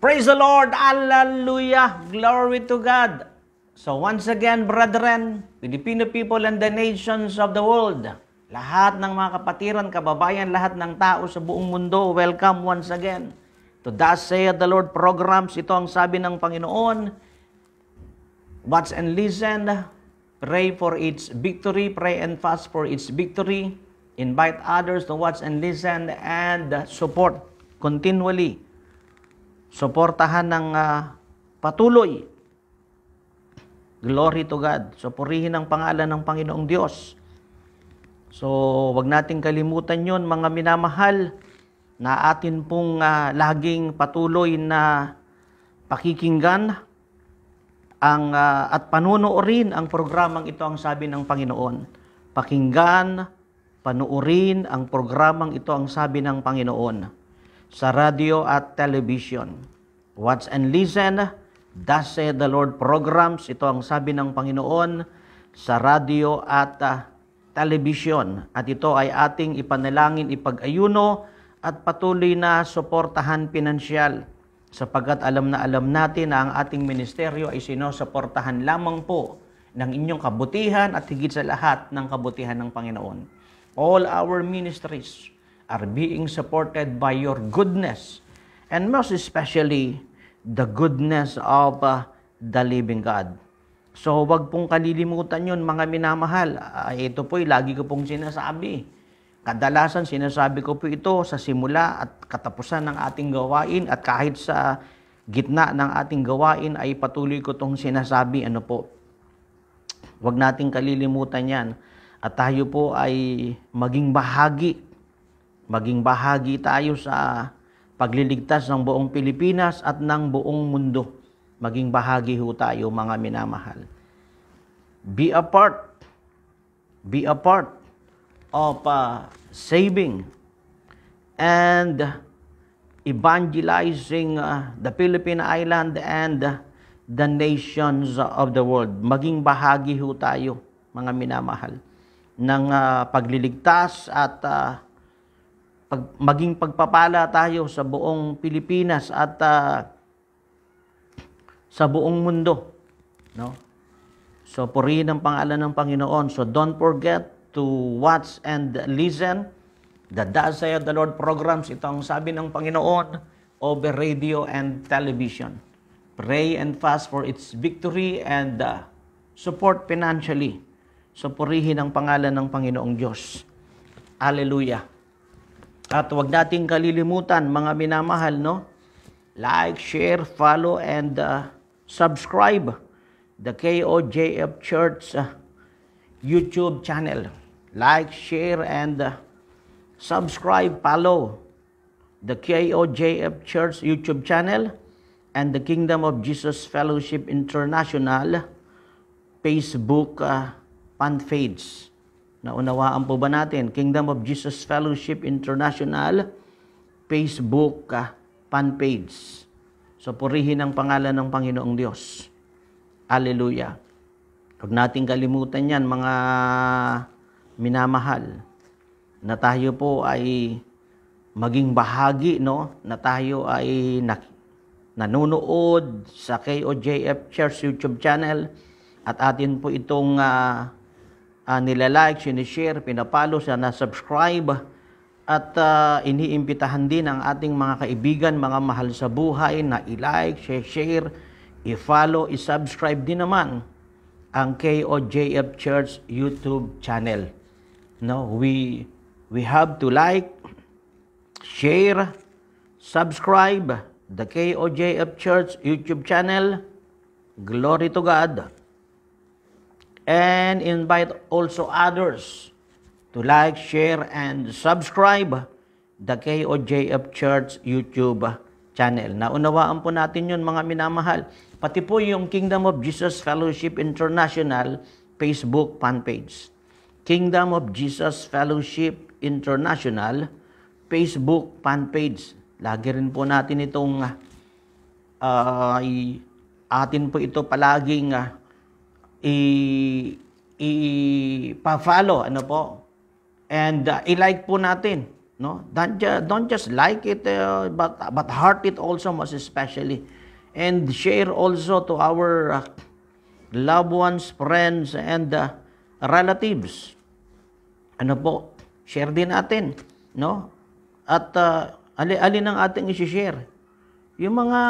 Praise the Lord! Hallelujah! Glory to God! So once again, brethren, Filipino people and the nations of the world, lahat ng mga kapatiran, kababayan, lahat ng tao sa buong mundo, welcome once again to Thus Saith the Lord programs. Ito ang sabi ng Panginoon. Watch and listen. Pray for its victory. Pray and fast for its victory. Invite others to watch and listen and support continually Suportahan ng uh, patuloy. Glory to God. Supurihin ang pangalan ng Panginoong Diyos. So, wag nating kalimutan yon mga minamahal na atin pong uh, laging patuloy na pakikinggan ang uh, at panonoorin ang programang ito ang sabi ng Panginoon. Pakinggan, panuorin ang programang ito ang sabi ng Panginoon sa radio at television. Watch and listen, Thus Say the Lord programs, ito ang sabi ng Panginoon sa radio at uh, television. At ito ay ating ipanalangin, ipag-ayuno at patuloy na suportahan pinansyal sapagkat alam na alam natin na ang ating ministeryo ay sinusuportahan lamang po ng inyong kabutihan at higit sa lahat ng kabutihan ng Panginoon. All our ministries are being supported by your goodness and most especially the goodness of uh, the living God. So wag pong kalilimutan yun mga minamahal. Uh, ito po'y lagi ko pong sinasabi. Kadalasan sinasabi ko po ito sa simula at katapusan ng ating gawain at kahit sa gitna ng ating gawain ay patuloy ko itong sinasabi. Ano po? Huwag nating kalilimutan yan at tayo po ay maging bahagi Maging bahagi tayo sa pagliligtas ng buong Pilipinas at ng buong mundo. Maging bahagi ho tayo mga minamahal. Be a part. Be a part of uh, saving and evangelizing uh, the Philippine island and uh, the nations of the world. Maging bahagi ho tayo mga minamahal ng uh, pagliligtas at uh, pag, maging pagpapala tayo sa buong Pilipinas at uh, sa buong mundo. No? So, purihin ang pangalan ng Panginoon. So, don't forget to watch and listen the Dasay of the Lord programs. Ito ang sabi ng Panginoon over radio and television. Pray and fast for its victory and uh, support financially. So, purihin ang pangalan ng Panginoong Diyos. Hallelujah. At huwag nating kalilimutan mga minamahal, no? Like, share, follow, and uh, subscribe the KOJF Church uh, YouTube channel. Like, share, and uh, subscribe, follow the KOJF Church YouTube channel and the Kingdom of Jesus Fellowship International Facebook uh, fan page. Naunawaan po ba natin? Kingdom of Jesus Fellowship International Facebook uh, fan page. So purihin ang pangalan ng Panginoong Diyos. Hallelujah. Huwag nating kalimutan yan mga minamahal na tayo po ay maging bahagi no na tayo ay na, nanonood sa KOJF Church YouTube channel at atin po itong uh, uh, nilalike, sinishare, pinapalo, na-subscribe at uh, iniimbitahan din ang ating mga kaibigan, mga mahal sa buhay na i-like, share, i-follow, i-subscribe din naman ang KOJF Church YouTube channel. No, we we have to like, share, subscribe the KOJF Church YouTube channel. Glory to God and invite also others to like, share, and subscribe the KOJF Church YouTube channel. Naunawaan po natin yun mga minamahal. Pati po yung Kingdom of Jesus Fellowship International Facebook fan page. Kingdom of Jesus Fellowship International Facebook fan page. Lagi rin po natin itong uh, atin po ito palaging uh, i i-follow ano po and uh, i-like po natin no don't just, don't just like it uh, but but heart it also most especially and share also to our uh, loved ones friends and uh, relatives ano po share din natin no at uh, ali alin ang ating i-share yung mga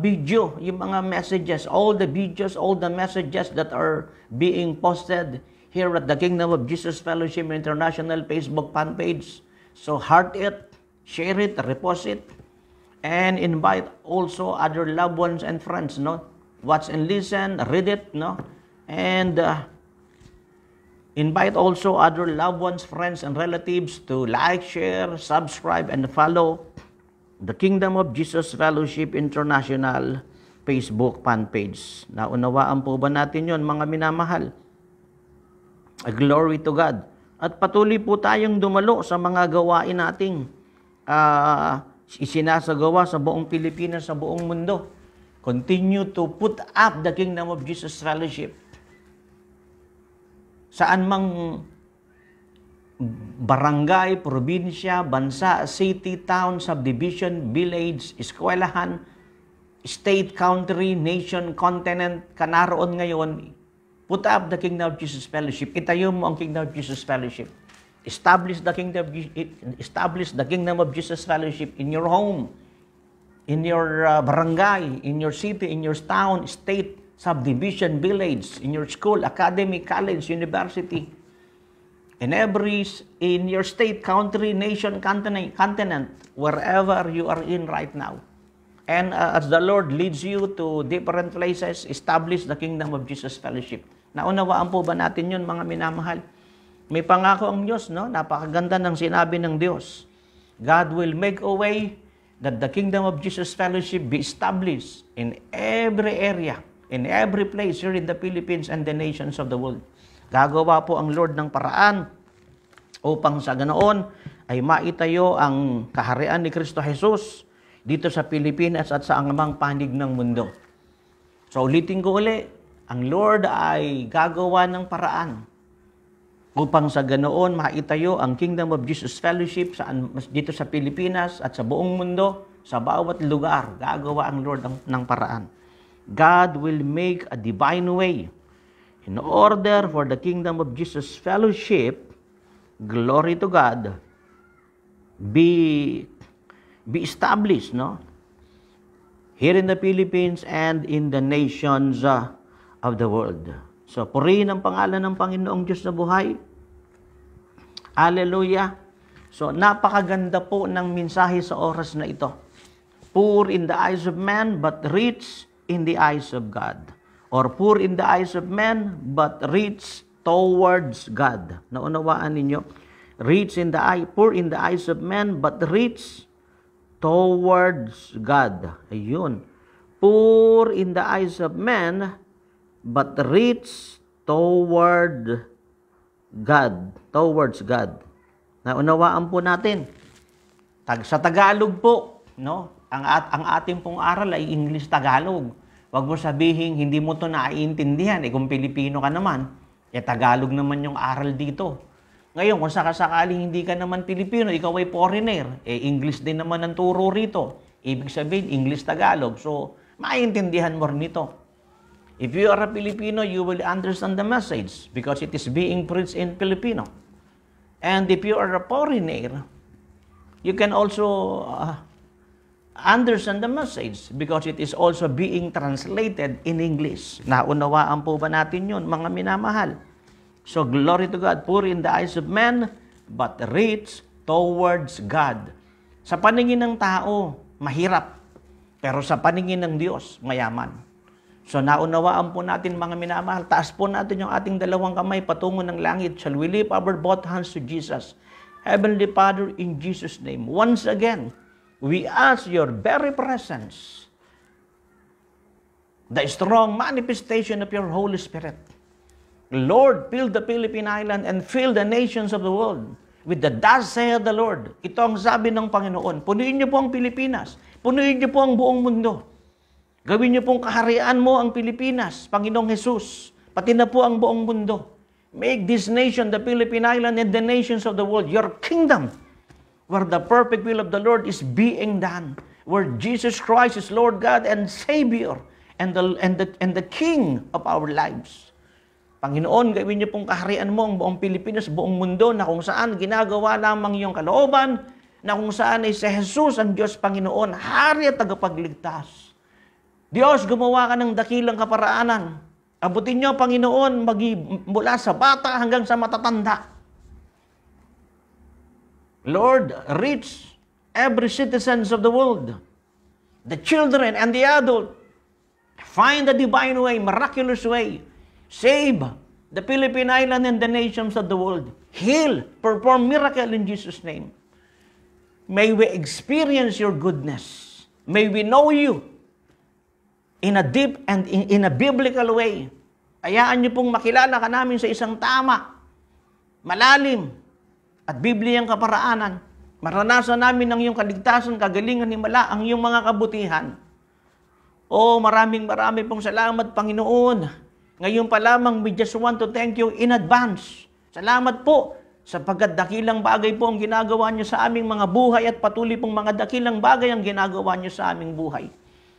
video, yung mga messages, all the videos, all the messages that are being posted here at the Kingdom of Jesus Fellowship International Facebook fan page. So heart it, share it, repost it, and invite also other loved ones and friends, no? Watch and listen, read it, no? And uh, invite also other loved ones, friends, and relatives to like, share, subscribe, and follow The Kingdom of Jesus Fellowship International Facebook fan page. Naunawaan po ba natin yon mga minamahal? A ah, glory to God. At patuloy po tayong dumalo sa mga gawain nating uh, isinasagawa sa buong Pilipinas, sa buong mundo. Continue to put up the Kingdom of Jesus Fellowship. Saan mang barangay, probinsya, bansa, city, town, subdivision, village, eskwelahan, state, country, nation, continent, kanaroon ngayon, put up the Kingdom of Jesus Fellowship. Itayo mo ang Kingdom of Jesus Fellowship. Establish the Kingdom of, establish the Kingdom of Jesus Fellowship in your home, in your uh, barangay, in your city, in your town, state, subdivision, village, in your school, academy, college, university, in every in your state, country, nation, continent, continent, wherever you are in right now. And uh, as the Lord leads you to different places, establish the Kingdom of Jesus Fellowship. Naunawaan po ba natin yun, mga minamahal? May pangako ang Diyos, no? Napakaganda ng sinabi ng Diyos. God will make a way that the Kingdom of Jesus Fellowship be established in every area, in every place here in the Philippines and the nations of the world. Gagawa po ang Lord ng paraan upang sa ganoon ay maitayo ang kaharian ni Kristo Jesus dito sa Pilipinas at sa angamang panig ng mundo. So ulitin ko ulit, ang Lord ay gagawa ng paraan upang sa ganoon maitayo ang Kingdom of Jesus Fellowship sa, dito sa Pilipinas at sa buong mundo, sa bawat lugar, gagawa ang Lord ng, ng paraan. God will make a divine way in order for the kingdom of Jesus fellowship, glory to God, be, be established, no? Here in the Philippines and in the nations uh, of the world. So, purihin ang pangalan ng Panginoong Diyos na buhay. Hallelujah. So, napakaganda po ng mensahe sa oras na ito. Poor in the eyes of man, but rich in the eyes of God or poor in the eyes of men, but rich towards God. Naunawaan ninyo? Rich in the eye, poor in the eyes of men, but rich towards God. Ayun. Poor in the eyes of men, but rich toward God. Towards God. Naunawaan po natin. Tag sa Tagalog po, no? Ang, at, ang ating pong aral ay English-Tagalog. Huwag mo sabihin, hindi mo to naiintindihan. Eh kung Pilipino ka naman, eh Tagalog naman yung aral dito. Ngayon, kung sakasakaling hindi ka naman Pilipino, ikaw ay foreigner, eh English din naman ang turo rito. Ibig sabihin, English-Tagalog. So, maintindihan mo rin ito. If you are a Filipino, you will understand the message because it is being preached in Filipino. And if you are a foreigner, you can also uh, understand the message because it is also being translated in English. Naunawaan po ba natin yun, mga minamahal? So, glory to God, poor in the eyes of men, but rich towards God. Sa paningin ng tao, mahirap. Pero sa paningin ng Diyos, mayaman. So, naunawaan po natin, mga minamahal, taas po natin yung ating dalawang kamay patungo ng langit. Shall we lift our both hands to Jesus? Heavenly Father, in Jesus' name, once again, we ask your very presence, the strong manifestation of your Holy Spirit. Lord, fill the Philippine Island and fill the nations of the world with the thus saith the Lord. Ito ang sabi ng Panginoon. Punuin niyo po ang Pilipinas. Punuin niyo po ang buong mundo. Gawin niyo pong kaharian mo ang Pilipinas, Panginoong Jesus. Pati na po ang buong mundo. Make this nation, the Philippine Island, and the nations of the world, your kingdom where the perfect will of the Lord is being done, where Jesus Christ is Lord God and Savior and the, and the, and the King of our lives. Panginoon, gawin niyo pong kaharian mo ang buong Pilipinas, buong mundo na kung saan ginagawa lamang iyong kalooban, na kung saan ay si Jesus ang Diyos Panginoon, hari at tagapagligtas. Diyos, gumawa ka ng dakilang kaparaanan. Abutin niyo, Panginoon, magi, mula sa bata hanggang sa matatanda Lord, reach every citizens of the world, the children and the adult. Find the divine way, miraculous way. Save the Philippine island and the nations of the world. Heal, perform miracle in Jesus' name. May we experience your goodness. May we know you in a deep and in, in a biblical way. Ayaan niyo pong makilala ka namin sa isang tama, malalim, at Bibliyang kaparaanan. Maranasan namin ang iyong kaligtasan, kagalingan, himala, ang iyong mga kabutihan. Oh, maraming maraming pong salamat, Panginoon. Ngayon pa lamang, we just want to thank you in advance. Salamat po sapagkat dakilang bagay po ang ginagawa niyo sa aming mga buhay at patuloy pong mga dakilang bagay ang ginagawa niyo sa aming buhay.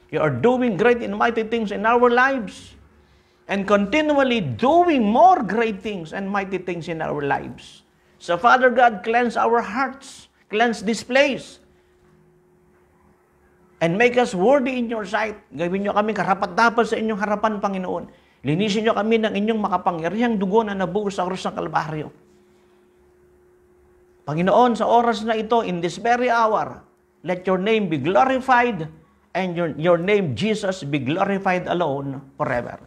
You are doing great and mighty things in our lives and continually doing more great things and mighty things in our lives. So Father God, cleanse our hearts. Cleanse this place. And make us worthy in your sight. Gawin niyo kami karapat-dapat sa inyong harapan, Panginoon. Linisin niyo kami ng inyong makapangyarihang dugo na nabuhos sa krus ng Kalbaryo. Panginoon, sa oras na ito, in this very hour, let your name be glorified and your, your name, Jesus, be glorified alone forever.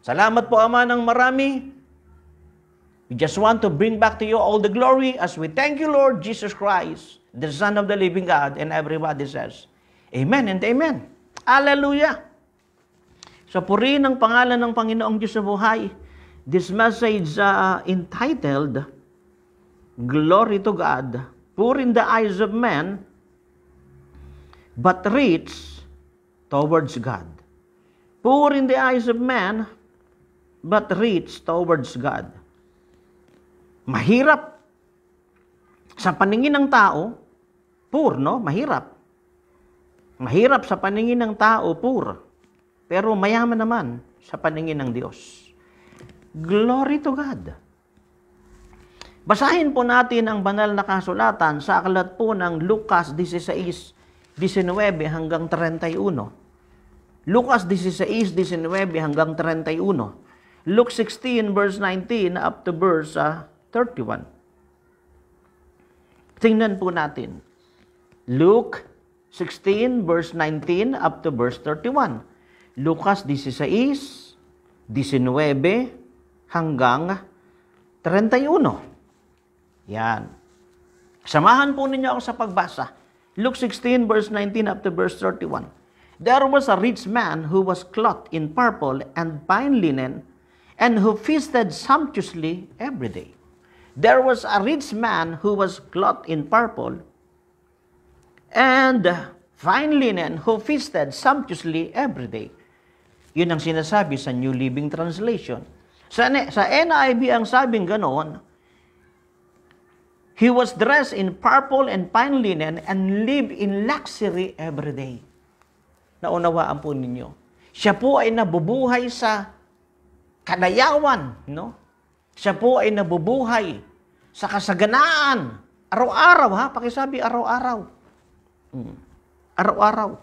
Salamat po, Ama, ng marami We just want to bring back to you all the glory as we thank you, Lord Jesus Christ, the Son of the living God. And everybody says, Amen and Amen. Hallelujah. Sa so, purihin ng pangalan ng Panginoong Diyos sa buhay, this message uh, entitled, Glory to God, poor in the eyes of men, but rich towards God. Poor in the eyes of men, but rich towards God. Mahirap. Sa paningin ng tao, poor, no? Mahirap. Mahirap sa paningin ng tao, poor. Pero mayaman naman sa paningin ng Diyos. Glory to God. Basahin po natin ang banal na kasulatan sa aklat po ng Lucas 16, 19 hanggang 31. Lucas 16, 19 hanggang 31. Luke 16 verse 19 up to verse uh, 31. Tingnan po natin. Luke 16 verse 19 up to verse 31. Lucas 16, 19 hanggang 31. Yan. Samahan po ninyo ako sa pagbasa. Luke 16 verse 19 up to verse 31. There was a rich man who was clothed in purple and fine linen and who feasted sumptuously every day there was a rich man who was clothed in purple and fine linen who feasted sumptuously every day. Yun ang sinasabi sa New Living Translation. Sa, sa NIV ang sabing ganoon, He was dressed in purple and fine linen and lived in luxury every day. Naunawaan po ninyo. Siya po ay nabubuhay sa kadayawan, no? Siya po ay nabubuhay sa kasaganaan. Araw-araw ha, pakisabi araw-araw. Hmm. Araw-araw.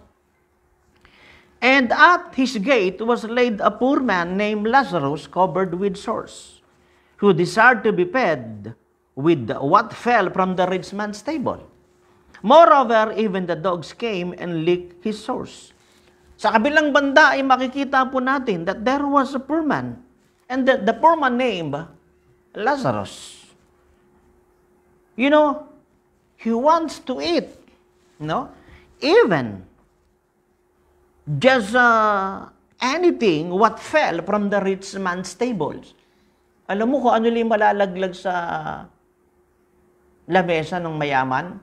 And at his gate was laid a poor man named Lazarus covered with sores, who desired to be fed with what fell from the rich man's table. Moreover, even the dogs came and licked his sores. Sa kabilang banda ay makikita po natin that there was a poor man. And the, the poor man named Lazarus. You know, he wants to eat. No? even just uh, anything what fell from the rich man's tables. Alam mo kung ano yung malalaglag sa lamesa ng mayaman?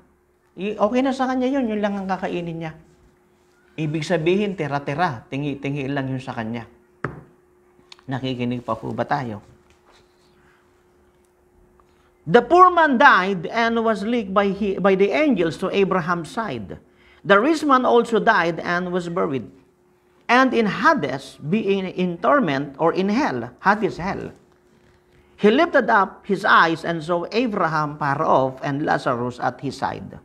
Okay na sa kanya yun, yun lang ang kakainin niya. Ibig sabihin, tira-tira, tingi-tingi lang yun sa kanya. Nakikinig pa po ba tayo? The poor man died and was led by, he, by the angels to Abraham's side. The rich man also died and was buried. And in Hades, being in torment or in hell, Hades hell. He lifted up his eyes and saw Abraham far off and Lazarus at his side.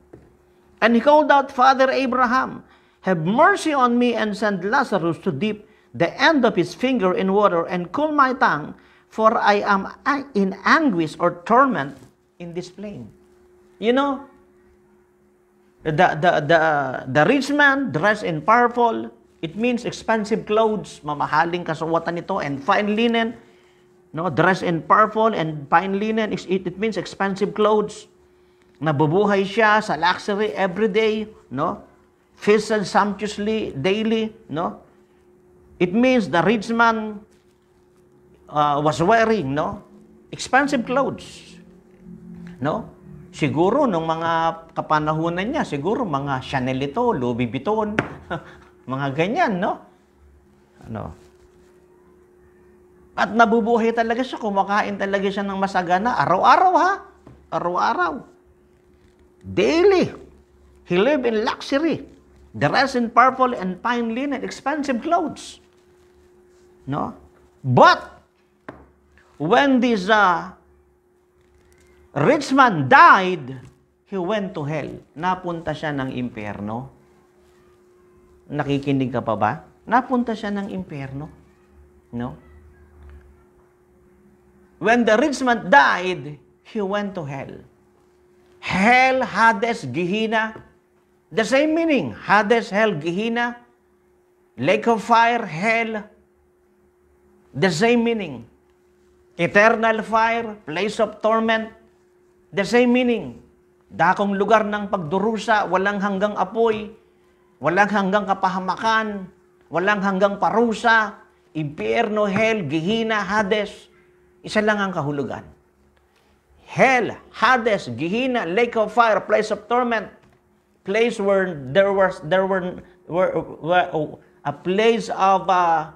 And he called out, Father Abraham, have mercy on me and send Lazarus to dip the end of his finger in water and cool my tongue for I am in anguish or torment in this plain. You know, the, the, the, the rich man dressed in purple, it means expensive clothes, mamahaling kasuwatan nito, and fine linen, no, dressed in purple and fine linen, it, it means expensive clothes. Nabubuhay siya sa luxury every day, no? Feasted sumptuously daily, no? It means the rich man uh, was wearing, no? Expensive clothes. No? Siguro, nung mga kapanahunan niya, siguro mga Chanel ito, Louis Vuitton, mga ganyan, no? Ano? At nabubuhay talaga siya, kumakain talaga siya ng masagana, araw-araw ha? Araw-araw. Daily. He lived in luxury. Dressed in purple and fine linen, expensive clothes. No? But, when this uh, rich man died, he went to hell. Napunta siya ng impyerno. Nakikinig ka pa ba? Napunta siya ng impyerno. No? When the rich man died, he went to hell. Hell, Hades, Gehenna, the same meaning. Hades, hell, Gehenna, lake of fire, hell, the same meaning eternal fire, place of torment, the same meaning. Dakong lugar ng pagdurusa, walang hanggang apoy, walang hanggang kapahamakan, walang hanggang parusa, impierno, hell, gihina, hades. Isa lang ang kahulugan. Hell, hades, gihina, lake of fire, place of torment, place where there was there were, were, were a place of uh,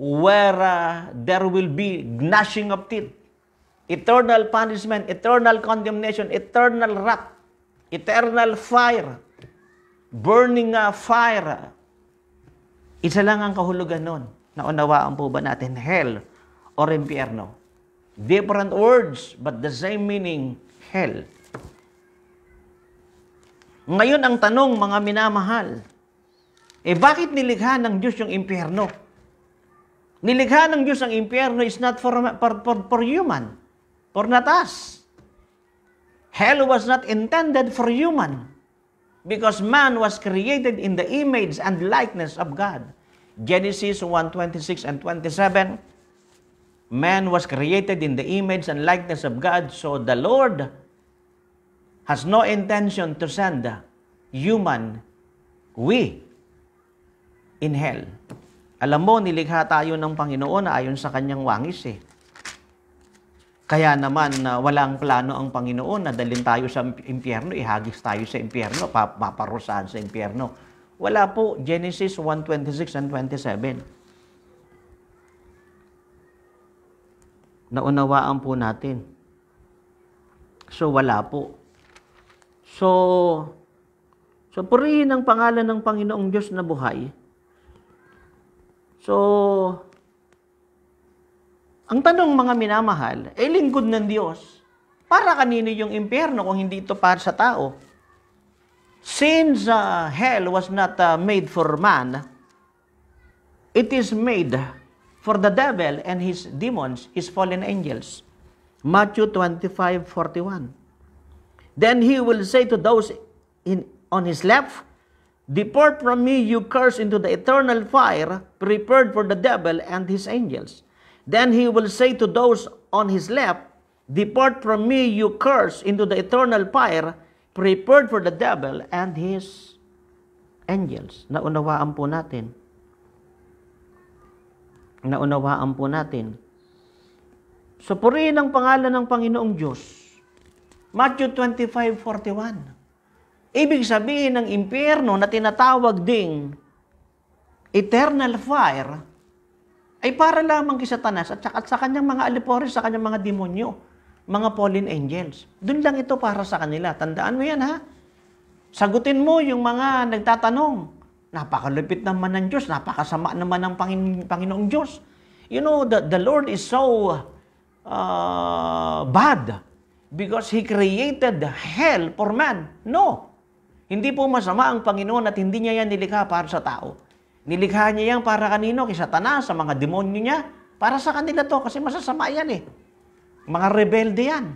where uh, there will be gnashing of teeth, eternal punishment, eternal condemnation, eternal wrath, eternal fire, burning uh, fire. Isa lang ang kahulugan nun. Naunawaan po ba natin hell or impyerno? Different words but the same meaning, hell. Ngayon ang tanong mga minamahal, eh bakit nilikha ng Diyos yung impyerno? Nilikha ng Diyos ang impyerno is not for, for, for, for human, for not us. Hell was not intended for human because man was created in the image and likeness of God. Genesis 1.26 and 27, man was created in the image and likeness of God, so the Lord has no intention to send human, we, in hell. Alam mo, nilikha tayo ng Panginoon na ayon sa kanyang wangis eh. Kaya naman, uh, walang plano ang Panginoon na dalhin tayo sa impyerno, ihagis tayo sa impyerno, paparusahan sa impyerno. Wala po, Genesis 1.26 and 27. Naunawaan po natin. So, wala po. So, so purihin ang pangalan ng Panginoong Diyos na buhay So, ang tanong mga minamahal, eh lingkod ng Diyos. Para kanino yung impyerno kung hindi ito para sa tao? Since uh, hell was not uh, made for man, it is made for the devil and his demons, his fallen angels. Matthew 25:41. Then he will say to those in on his left, Depart from me, you curse, into the eternal fire prepared for the devil and his angels. Then he will say to those on his left, Depart from me, you curse, into the eternal fire prepared for the devil and his angels. Naunawaan po natin. Naunawaan po natin. So, purihin ang pangalan ng Panginoong Diyos. Matthew 25, 41. Ibig sabihin ng impyerno na tinatawag ding eternal fire ay para lamang kay Satanas at, at sa kanyang mga alipore, sa kanyang mga demonyo, mga fallen angels. Doon lang ito para sa kanila. Tandaan mo yan ha. Sagutin mo yung mga nagtatanong. Napakalupit naman ng Diyos, napakasama naman ng Pangin- Panginoong Diyos. You know, the, the Lord is so uh, bad because He created hell for man. No. Hindi po masama ang Panginoon at hindi niya yan nilikha para sa tao. Nilikha niya yan para kanino? Kay Satanas, sa mga demonyo niya. Para sa kanila to kasi masasama yan eh. Mga rebelde yan.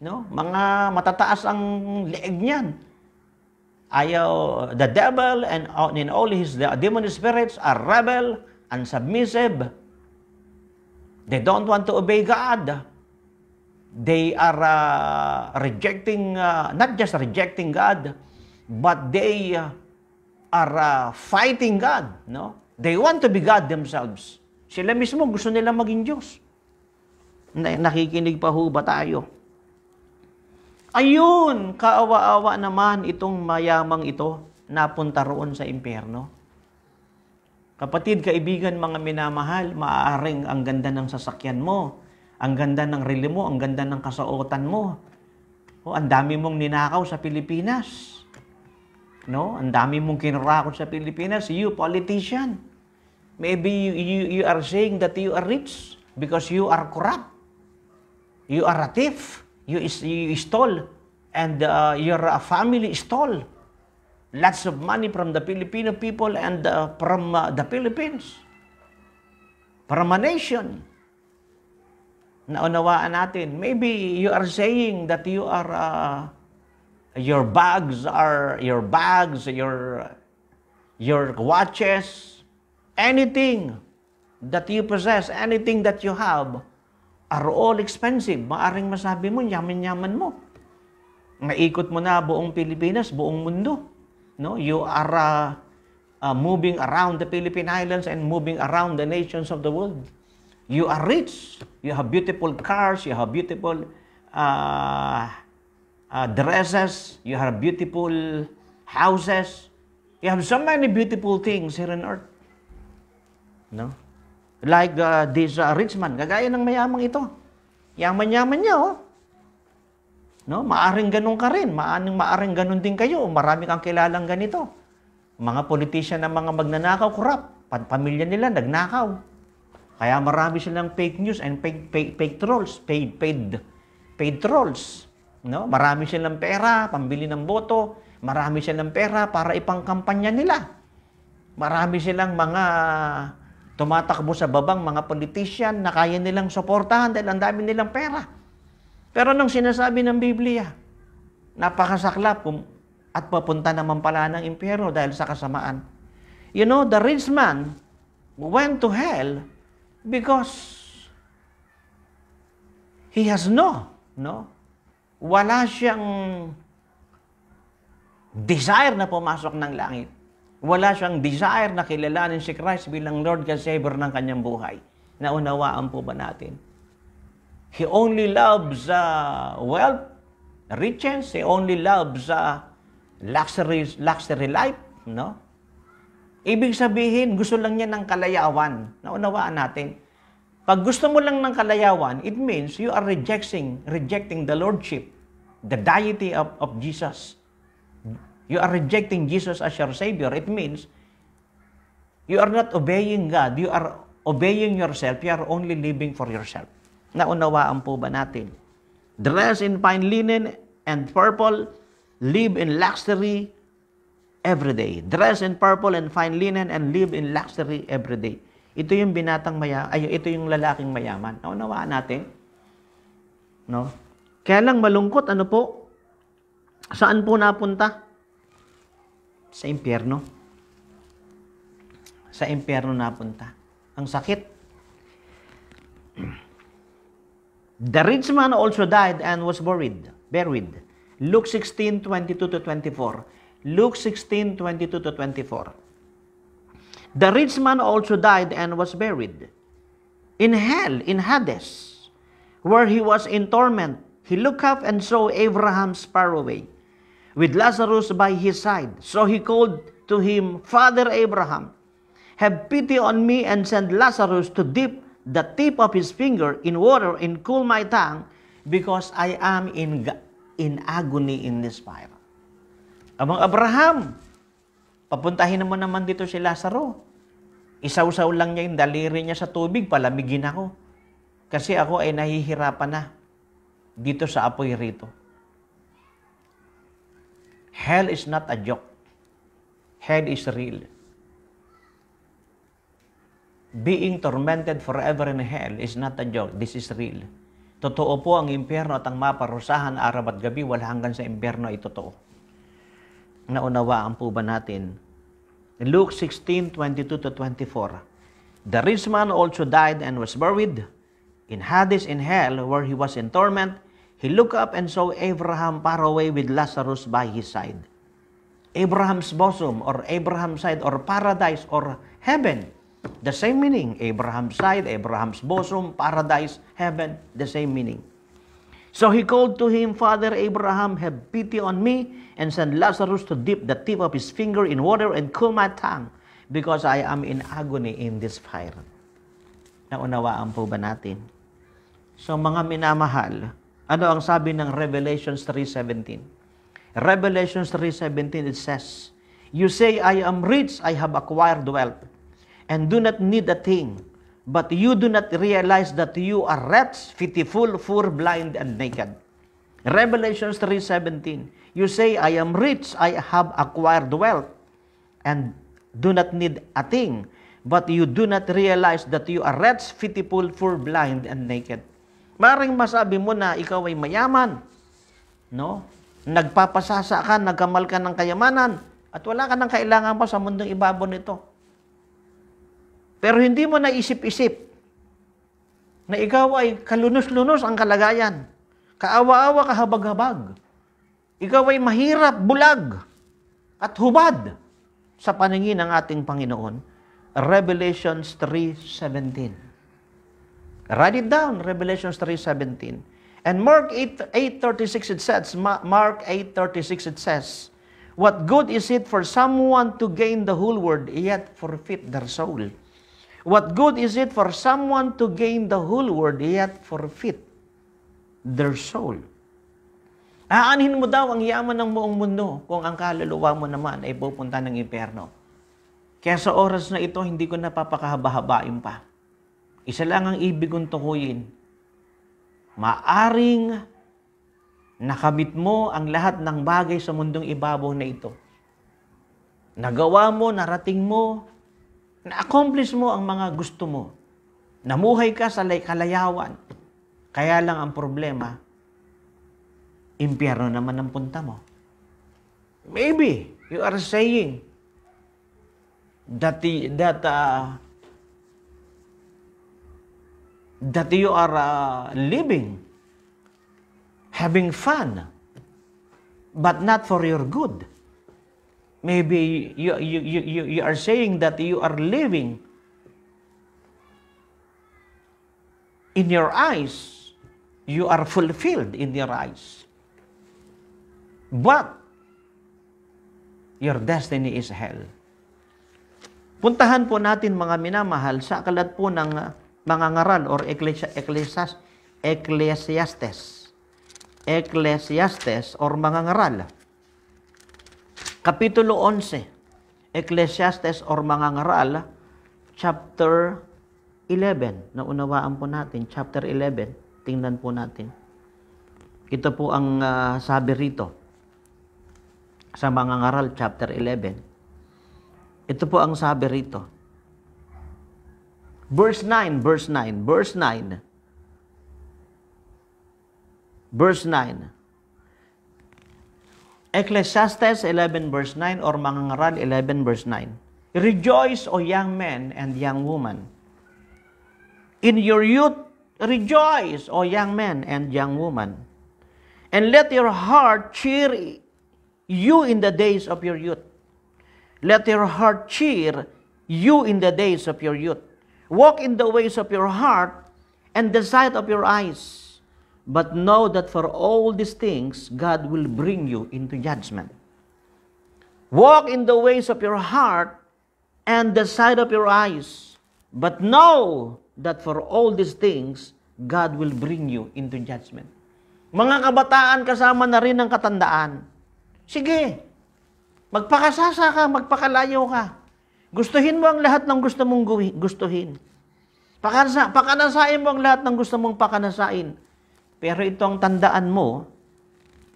No? Mga matataas ang leeg niyan. Ayaw, the devil and in all his the demon spirits are rebel and submissive. They don't want to obey God. They are uh, rejecting, uh, not just rejecting God, but they uh, are uh, fighting God, no? They want to be God themselves. Sila mismo gusto nila maging Diyos. Nakikinig pa ho ba tayo? Ayun, kaawa-awa naman itong mayamang ito napunta roon sa impyerno. Kapatid, kaibigan, mga minamahal, maaaring ang ganda ng sasakyan mo, ang ganda ng rili mo, ang ganda ng kasuotan mo. O, ang dami mong ninakaw sa Pilipinas No? Ang dami mong kinurakot sa Pilipinas. You, politician. Maybe you, you, you are saying that you are rich because you are corrupt. You are a thief. You, is, you stole. And uh, your uh, family stole. Lots of money from the Filipino people and uh, from uh, the Philippines. From a nation. Naunawaan natin. Maybe you are saying that you are... Uh, your bags are your bags, your your watches, anything that you possess, anything that you have, are all expensive. Maaring masabi mo, yaman-yaman mo. Naikot mo na buong Pilipinas, buong mundo. No? You are uh, uh, moving around the Philippine Islands and moving around the nations of the world. You are rich. You have beautiful cars. You have beautiful uh, uh, dresses, you have beautiful houses. You have so many beautiful things here on earth. No? Like uh, this uh, rich man, kagaya ng mayamang ito. Yaman-yaman niya, oh. No? Maaring ganun ka rin. Maaring, maaring ganun din kayo. Marami kang kilalang ganito. Mga politician ng mga magnanakaw, corrupt. Pamilya nila, nagnakaw. Kaya marami silang fake news and fake, fake, paid trolls. Paid, paid, paid trolls. No? Marami silang pera, pambili ng boto. Marami silang pera para ipangkampanya nila. Marami silang mga tumatakbo sa babang mga politician na kaya nilang suportahan dahil ang dami nilang pera. Pero nung sinasabi ng Biblia, napakasaklap at papunta naman pala ng impero dahil sa kasamaan. You know, the rich man went to hell because he has no, no, wala siyang desire na pumasok ng langit. Wala siyang desire na kilalanin si Christ bilang Lord and Savior ng kanyang buhay. Naunawaan po ba natin? He only loves uh, wealth, riches. He only loves uh, luxury, luxury life. No? Ibig sabihin, gusto lang niya ng kalayawan. Naunawaan natin pag gusto mo lang ng kalayawan, it means you are rejecting, rejecting the Lordship, the deity of, of Jesus. You are rejecting Jesus as your Savior. It means you are not obeying God. You are obeying yourself. You are only living for yourself. Naunawaan po ba natin? Dress in fine linen and purple. Live in luxury every day. Dress in purple and fine linen and live in luxury every day. Ito yung binatang maya ay ito yung lalaking mayaman. Naunawaan natin. No? Kaya lang malungkot, ano po? Saan po napunta? Sa impyerno. Sa impyerno napunta. Ang sakit. The rich man also died and was buried. Buried. Luke 16:22 to 24. Luke 16:22 to 24. The rich man also died and was buried. In hell, in Hades, where he was in torment, he looked up and saw Abraham sparaway, with Lazarus by his side. So he called to him, Father Abraham, have pity on me and send Lazarus to dip the tip of his finger in water and cool my tongue because I am in, in agony in this fire. Amang Abraham, papuntahin naman naman dito si Lazaro. Isawsaw lang niya yung daliri niya sa tubig, palamigin ako. Kasi ako ay nahihirapan na dito sa apoy rito. Hell is not a joke. Hell is real. Being tormented forever in hell is not a joke. This is real. Totoo po ang impyerno at ang maparusahan araw at gabi, wala hanggang sa impyerno ay totoo. Naunawaan po ba natin Luke 16:22 to 24, The rich man also died and was buried in Hades in hell, where he was in torment. He looked up and saw Abraham far away with Lazarus by his side. Abraham's bosom or Abraham's side or paradise or heaven. The same meaning. Abraham's side, Abraham's bosom, paradise, heaven, the same meaning. So he called to him, Father Abraham, have pity on me, and send Lazarus to dip the tip of his finger in water and cool my tongue, because I am in agony in this fire. Naunawaan po ba natin? So mga minamahal, ano ang sabi ng Revelations 3.17? Revelations 3.17, it says, You say, I am rich, I have acquired wealth, and do not need a thing but you do not realize that you are wretched, pitiful, poor, blind, and naked. Revelation 3.17, you say, I am rich, I have acquired wealth, and do not need a thing, but you do not realize that you are wretched, pitiful, poor, blind, and naked. Maring masabi mo na ikaw ay mayaman, no? Nagpapasasa ka, nagkamal ka ng kayamanan, at wala ka ng kailangan pa sa mundong ibabaw nito. Pero hindi mo naisip-isip na ikaw ay kalunos-lunos ang kalagayan. Kaawa-awa, kahabag-habag. Ikaw ay mahirap, bulag, at hubad sa paningin ng ating Panginoon. Revelations 3.17 Write it down, Revelations 3.17 And Mark 8.36 8, it says, Mark 8.36 it says, What good is it for someone to gain the whole world, yet forfeit their soul? What good is it for someone to gain the whole world yet forfeit their soul? Aanhin mo daw ang yaman ng buong mundo kung ang kaluluwa mo naman ay pupunta ng impyerno. Kaya sa oras na ito, hindi ko napapakahaba-habain pa. Isa lang ang ibig kong tukuyin. Maaring nakamit mo ang lahat ng bagay sa mundong ibabaw na ito. Nagawa mo, narating mo, na-accomplish mo ang mga gusto mo. Namuhay ka sa kalayawan. Kaya lang ang problema, impyerno naman ang punta mo. Maybe you are saying that, the, that, uh, that you are uh, living, having fun, but not for your good. Maybe you, you, you, you are saying that you are living in your eyes. You are fulfilled in your eyes. But, your destiny is hell. Puntahan po natin mga minamahal sa akalat po ng ah, mga ngaral or ecclesi ecclesiastes, ecclesiastes, ecclesiastes or mga ngaral. Kapitulo 11, Ecclesiastes or mga ngaral, chapter 11. Naunawaan po natin, chapter 11. Tingnan po natin. Ito po ang uh, sabi rito sa mga ngaral, chapter 11. Ito po ang sabi rito. Verse 9, verse 9, verse 9. Verse 9. Ecclesiastes 11 verse 9 or Mangangaral 11 verse 9. Rejoice, O young men and young women. In your youth, rejoice, O young men and young women. And let your heart cheer you in the days of your youth. Let your heart cheer you in the days of your youth. Walk in the ways of your heart and the sight of your eyes But know that for all these things, God will bring you into judgment. Walk in the ways of your heart and the sight of your eyes. But know that for all these things, God will bring you into judgment. Mga kabataan, kasama na rin ang katandaan. Sige, magpakasasa ka, magpakalayo ka. Gustuhin mo ang lahat ng gusto mong gustuhin. Pakanasa, pakanasain mo ang lahat ng gusto mong pakanasain. Pero ito ang tandaan mo,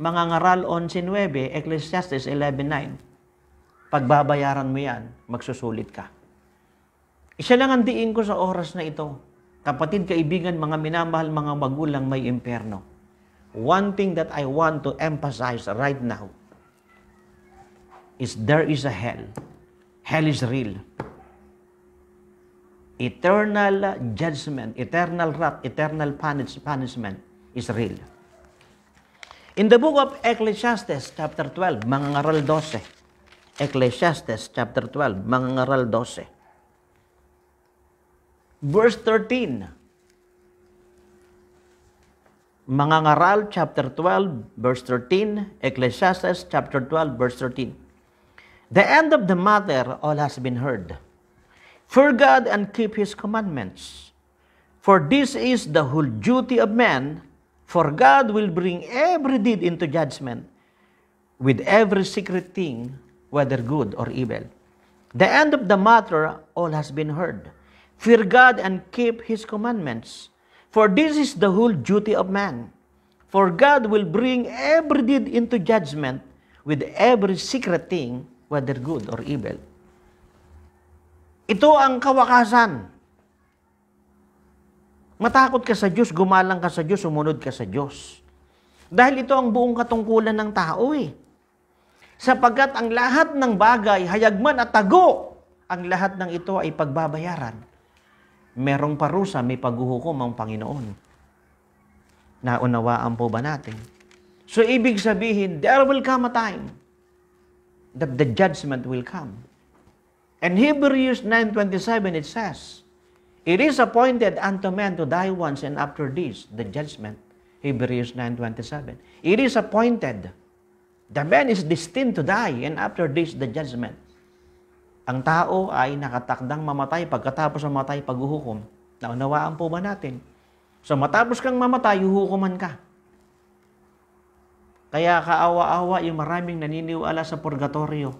mga ngaral 11.9, Ecclesiastes 11.9. Pagbabayaran mo yan, magsusulit ka. Isa lang ang diin ko sa oras na ito. Kapatid, kaibigan, mga minamahal, mga magulang, may impyerno. One thing that I want to emphasize right now is there is a hell. Hell is real. Eternal judgment, eternal wrath, eternal punishment Israel. In the book of Ecclesiastes chapter 12, mangangaral 12. Ecclesiastes chapter 12, mangangaral 12. Verse 13. Mangangaral chapter 12 verse 13, Ecclesiastes chapter 12 verse 13. The end of the matter all has been heard. Fear God and keep his commandments. For this is the whole duty of man For God will bring every deed into judgment with every secret thing, whether good or evil. The end of the matter, all has been heard. Fear God and keep His commandments, for this is the whole duty of man. For God will bring every deed into judgment with every secret thing, whether good or evil. Ito ang kawakasan Matakot ka sa Diyos, gumalang ka sa Diyos, sumunod ka sa Diyos. Dahil ito ang buong katungkulan ng tao eh. Sapagkat ang lahat ng bagay, hayagman at tago, ang lahat ng ito ay pagbabayaran. Merong parusa, may paghuhukom ang Panginoon. Naunawaan po ba natin? So ibig sabihin, there will come a time that the judgment will come. And Hebrews 9.27, it says, It is appointed unto man to die once and after this, the judgment. Hebrews 9.27. It is appointed. The man is destined to die and after this, the judgment. Ang tao ay nakatakdang mamatay pagkatapos mamatay paghuhukom. Naunawaan po ba natin? So matapos kang mamatay, huhukuman ka. Kaya kaawa-awa yung maraming naniniwala sa purgatorio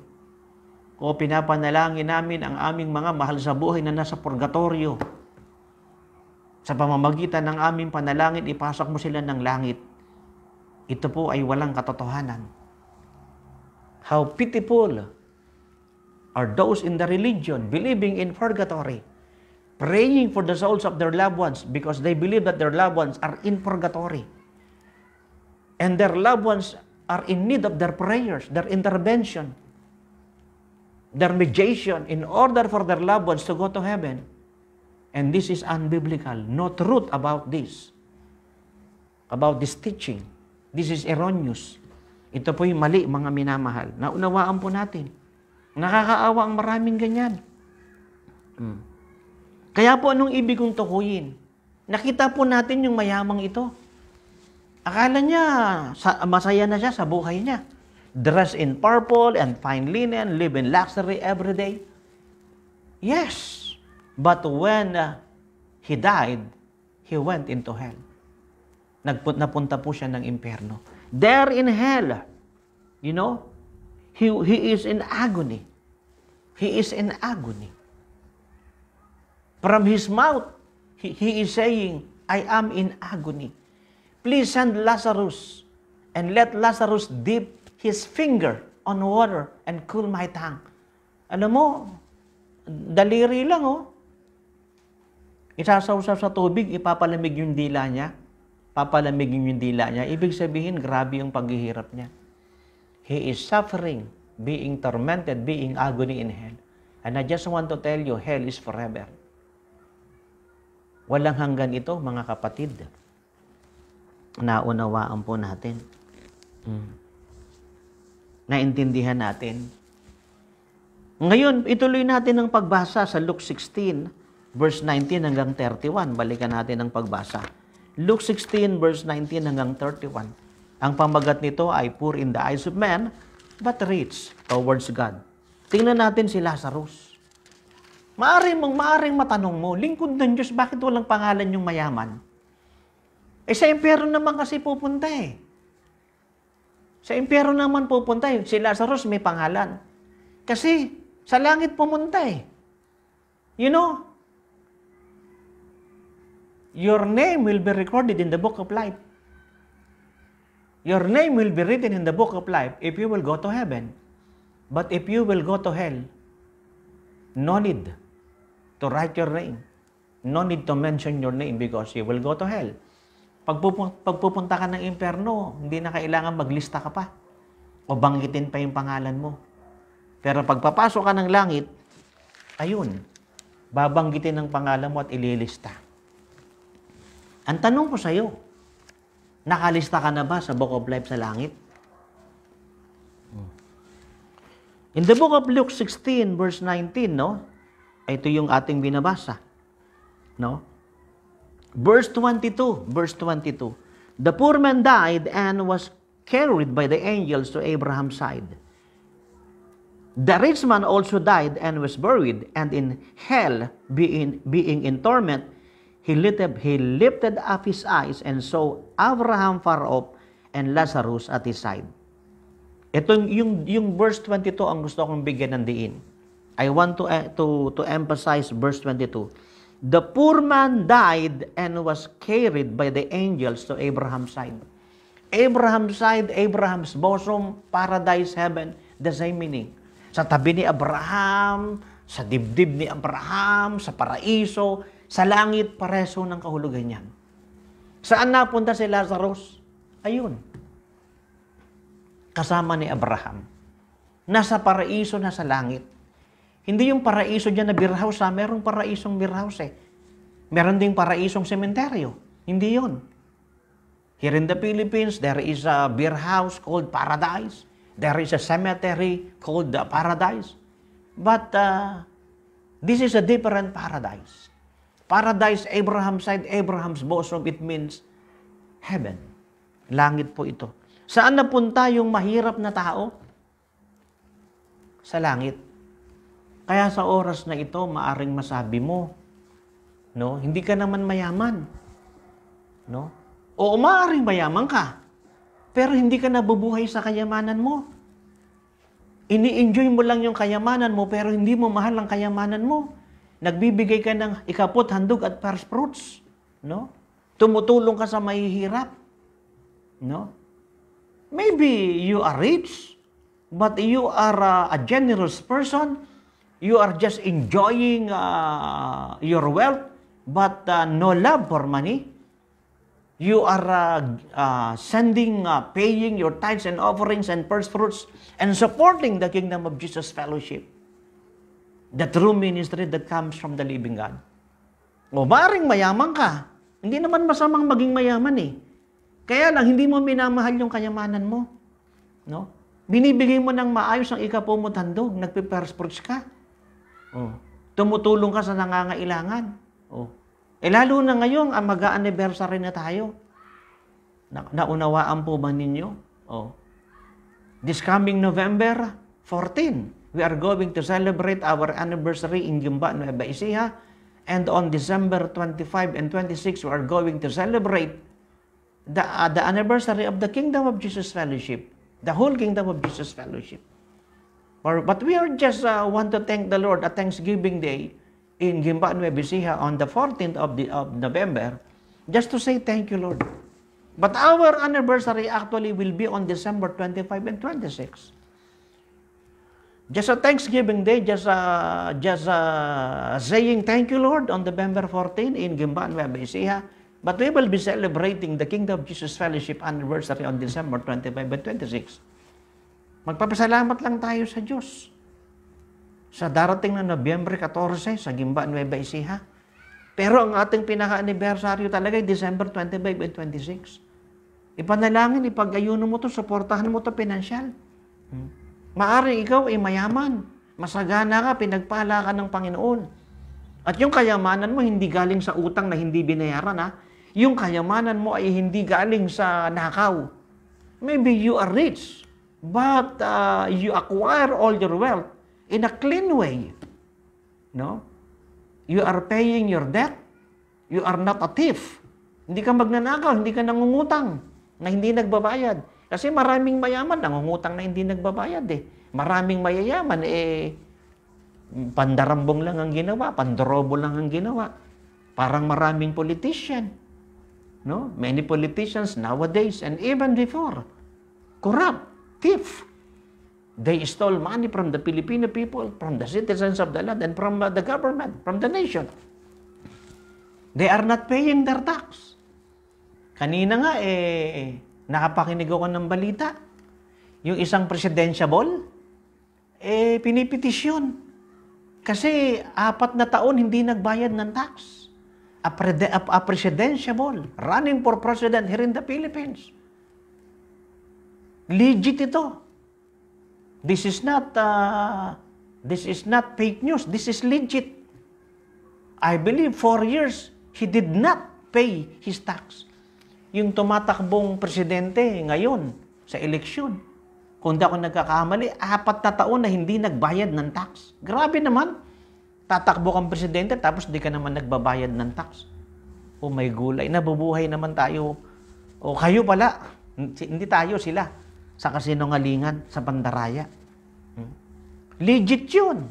o pinapanalangin namin ang aming mga mahal sa buhay na nasa purgatorio. Sa pamamagitan ng aming panalangin, ipasok mo sila ng langit. Ito po ay walang katotohanan. How pitiful are those in the religion believing in purgatory, praying for the souls of their loved ones because they believe that their loved ones are in purgatory. And their loved ones are in need of their prayers, their intervention their mediation in order for their loved ones to go to heaven. And this is unbiblical. No truth about this. About this teaching. This is erroneous. Ito po yung mali, mga minamahal. Naunawaan po natin. Nakakaawa ang maraming ganyan. Hmm. Kaya po anong ibig kong tukuyin? Nakita po natin yung mayamang ito. Akala niya masaya na siya sa buhay niya dress in purple and fine linen, live in luxury every day? Yes. But when uh, he died, he went into hell. Nagpun- napunta po siya ng impyerno. There in hell, you know, he, he is in agony. He is in agony. From his mouth, he, he is saying, I am in agony. Please send Lazarus and let Lazarus dip his finger on water and cool my tongue. Alam mo, daliri lang oh. Isasawsaw sa tubig, ipapalamig yung dila niya. Papalamigin yung dila niya. Ibig sabihin, grabe yung paghihirap niya. He is suffering, being tormented, being agony in hell. And I just want to tell you, hell is forever. Walang hanggan ito, mga kapatid. Naunawaan po natin. Mm naintindihan natin. Ngayon, ituloy natin ang pagbasa sa Luke 16, verse 19 hanggang 31. Balikan natin ang pagbasa. Luke 16, verse 19 hanggang 31. Ang pamagat nito ay poor in the eyes of men, but rich towards God. Tingnan natin si Lazarus. Maaring mong maaring matanong mo, lingkod ng Diyos, bakit walang pangalan yung mayaman? Eh sa impyerno naman kasi pupunta eh. Sa impyero naman pupunta eh. Si Lazarus may pangalan. Kasi sa langit pumunta eh. You know, your name will be recorded in the book of life. Your name will be written in the book of life if you will go to heaven. But if you will go to hell, no need to write your name. No need to mention your name because you will go to hell. Pagpupunta, pagpupunta ka ng impyerno, hindi na kailangan maglista ka pa o banggitin pa yung pangalan mo. Pero pagpapasok ka ng langit, ayun, babanggitin ang pangalan mo at ililista. Ang tanong ko sa'yo, nakalista ka na ba sa Book of Life sa langit? In the book of Luke 16, verse 19, no? Ito yung ating binabasa. No? Verse 22, verse 22. The poor man died and was carried by the angels to Abraham's side. The rich man also died and was buried, and in hell, being, being in torment, he lifted, he lifted up his eyes and saw Abraham far off and Lazarus at his side. Ito yung, yung verse 22 ang gusto kong bigyan ng diin. I want to, uh, to, to emphasize verse 22. The poor man died and was carried by the angels to Abraham's side. Abraham's side, Abraham's bosom, paradise, heaven, the same meaning. Sa tabi ni Abraham, sa dibdib ni Abraham, sa paraiso, sa langit, pareso ng kahulugan niyan. Saan napunta si Lazarus? Ayun. Kasama ni Abraham. Nasa paraiso, nasa langit hindi yung paraiso dyan na beer house Merong paraisong beer eh. Meron ding paraisong sementeryo. Hindi yon. Here in the Philippines, there is a beer house called Paradise. There is a cemetery called the Paradise. But uh, this is a different paradise. Paradise, Abraham side, Abraham's bosom, it means heaven. Langit po ito. Saan napunta yung mahirap na tao? Sa langit. Kaya sa oras na ito, maaring masabi mo, no, hindi ka naman mayaman. No? O maaring mayaman ka, pero hindi ka nabubuhay sa kayamanan mo. Ini-enjoy mo lang yung kayamanan mo, pero hindi mo mahal ang kayamanan mo. Nagbibigay ka ng ikapot, handog at first fruits. No? Tumutulong ka sa mahihirap. No? Maybe you are rich, but you are uh, a generous person, You are just enjoying uh, your wealth but uh, no love for money. You are uh, uh, sending, uh, paying your tithes and offerings and first fruits and supporting the kingdom of Jesus fellowship. The true ministry that comes from the living God. O maring mayaman ka. Hindi naman masamang maging mayaman eh. Kaya lang, hindi mo minamahal yung kayamanan mo. No? Binibigay mo ng maayos ang ikapo mo tandog, nagpe-first fruits ka. Oh. Tumutulong ka sa nangangailangan. Oh. Eh lalo na ngayon, ang mag-anniversary na tayo. Na naunawaan po ba ninyo? Oh. This coming November 14, we are going to celebrate our anniversary in Gimba, Nueva Ecija. And on December 25 and 26, we are going to celebrate the, uh, the anniversary of the Kingdom of Jesus Fellowship, the whole Kingdom of Jesus Fellowship. Or, but we are just uh, want to thank the Lord at Thanksgiving Day in Gimba Nueva on the 14th of, the, of November just to say thank you, Lord. But our anniversary actually will be on December 25 and 26. Just a Thanksgiving Day, just uh, just uh, saying thank you, Lord, on November 14 in Gimba Nueva But we will be celebrating the Kingdom of Jesus Fellowship anniversary on December 25 and 26. Magpapasalamat lang tayo sa Diyos. Sa darating na Nobyembre 14, sa Gimba, Nueva Ecija. Pero ang ating pinaka-anibersaryo talaga ay December 25 and 26. Ipanalangin, ipag-ayuno mo to, suportahan mo to pinansyal. Hmm. Maaring ikaw ay mayaman, masagana ka, pinagpala ka ng Panginoon. At yung kayamanan mo hindi galing sa utang na hindi binayaran ha. Yung kayamanan mo ay hindi galing sa nakaw. Maybe you are rich but uh, you acquire all your wealth in a clean way. No? You are paying your debt. You are not a thief. Hindi ka magnanakaw, hindi ka nangungutang na hindi nagbabayad. Kasi maraming mayaman nangungutang na hindi nagbabayad eh. Maraming mayayaman eh pandarambong lang ang ginawa, pandrobo lang ang ginawa. Parang maraming politician. No? Many politicians nowadays and even before corrupt thief. They stole money from the Filipino people, from the citizens of the land, and from uh, the government, from the nation. They are not paying their tax. Kanina nga, eh, nakapakinig ako ng balita. Yung isang presidentiable, eh, pinipetisyon. Kasi apat na taon hindi nagbayad ng tax. A, pre- a, a presidentiable, running for president here in the Philippines Legit ito. This is not uh, this is not fake news. This is legit. I believe four years he did not pay his tax. Yung tumatakbong presidente ngayon sa eleksyon, kung di ako nagkakamali, apat na taon na hindi nagbayad ng tax. Grabe naman. Tatakbo kang presidente tapos di ka naman nagbabayad ng tax. O oh, may gulay, nabubuhay naman tayo. O oh, kayo pala, hindi tayo sila sa kasinungalingan, sa pandaraya. Legit yun.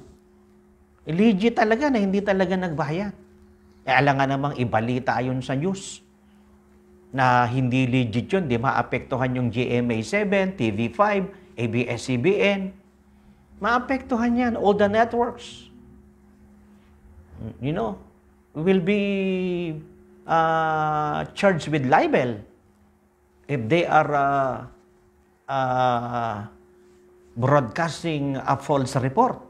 Legit talaga na hindi talaga nagbayad. E alam nga namang ibalita ayon sa news na hindi legit yun, di maapektuhan yung GMA7, TV5, ABS-CBN. Maapektuhan yan, all the networks. You know, will be uh, charged with libel if they are uh, uh, broadcasting a false report.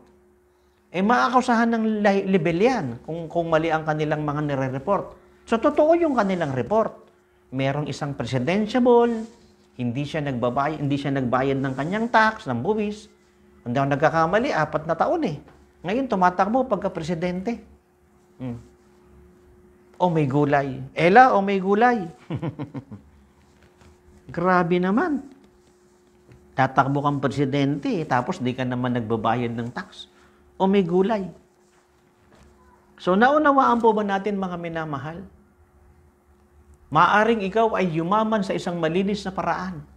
Eh maakasahan ng libel yan kung, kung mali ang kanilang mga nire-report. So totoo yung kanilang report. Merong isang presidentiable, hindi siya nagbabayad, hindi siya nagbayad ng kanyang tax, ng buwis. Kung daw nagkakamali, apat na taon eh. Ngayon tumatakbo pagka presidente. Hmm. O oh, may gulay. Ela, o oh, may gulay. Grabe naman. Tatakbo kang presidente, tapos di ka naman nagbabayad ng tax. O may gulay. So, naunawaan po ba natin mga minamahal? Maaring ikaw ay yumaman sa isang malinis na paraan.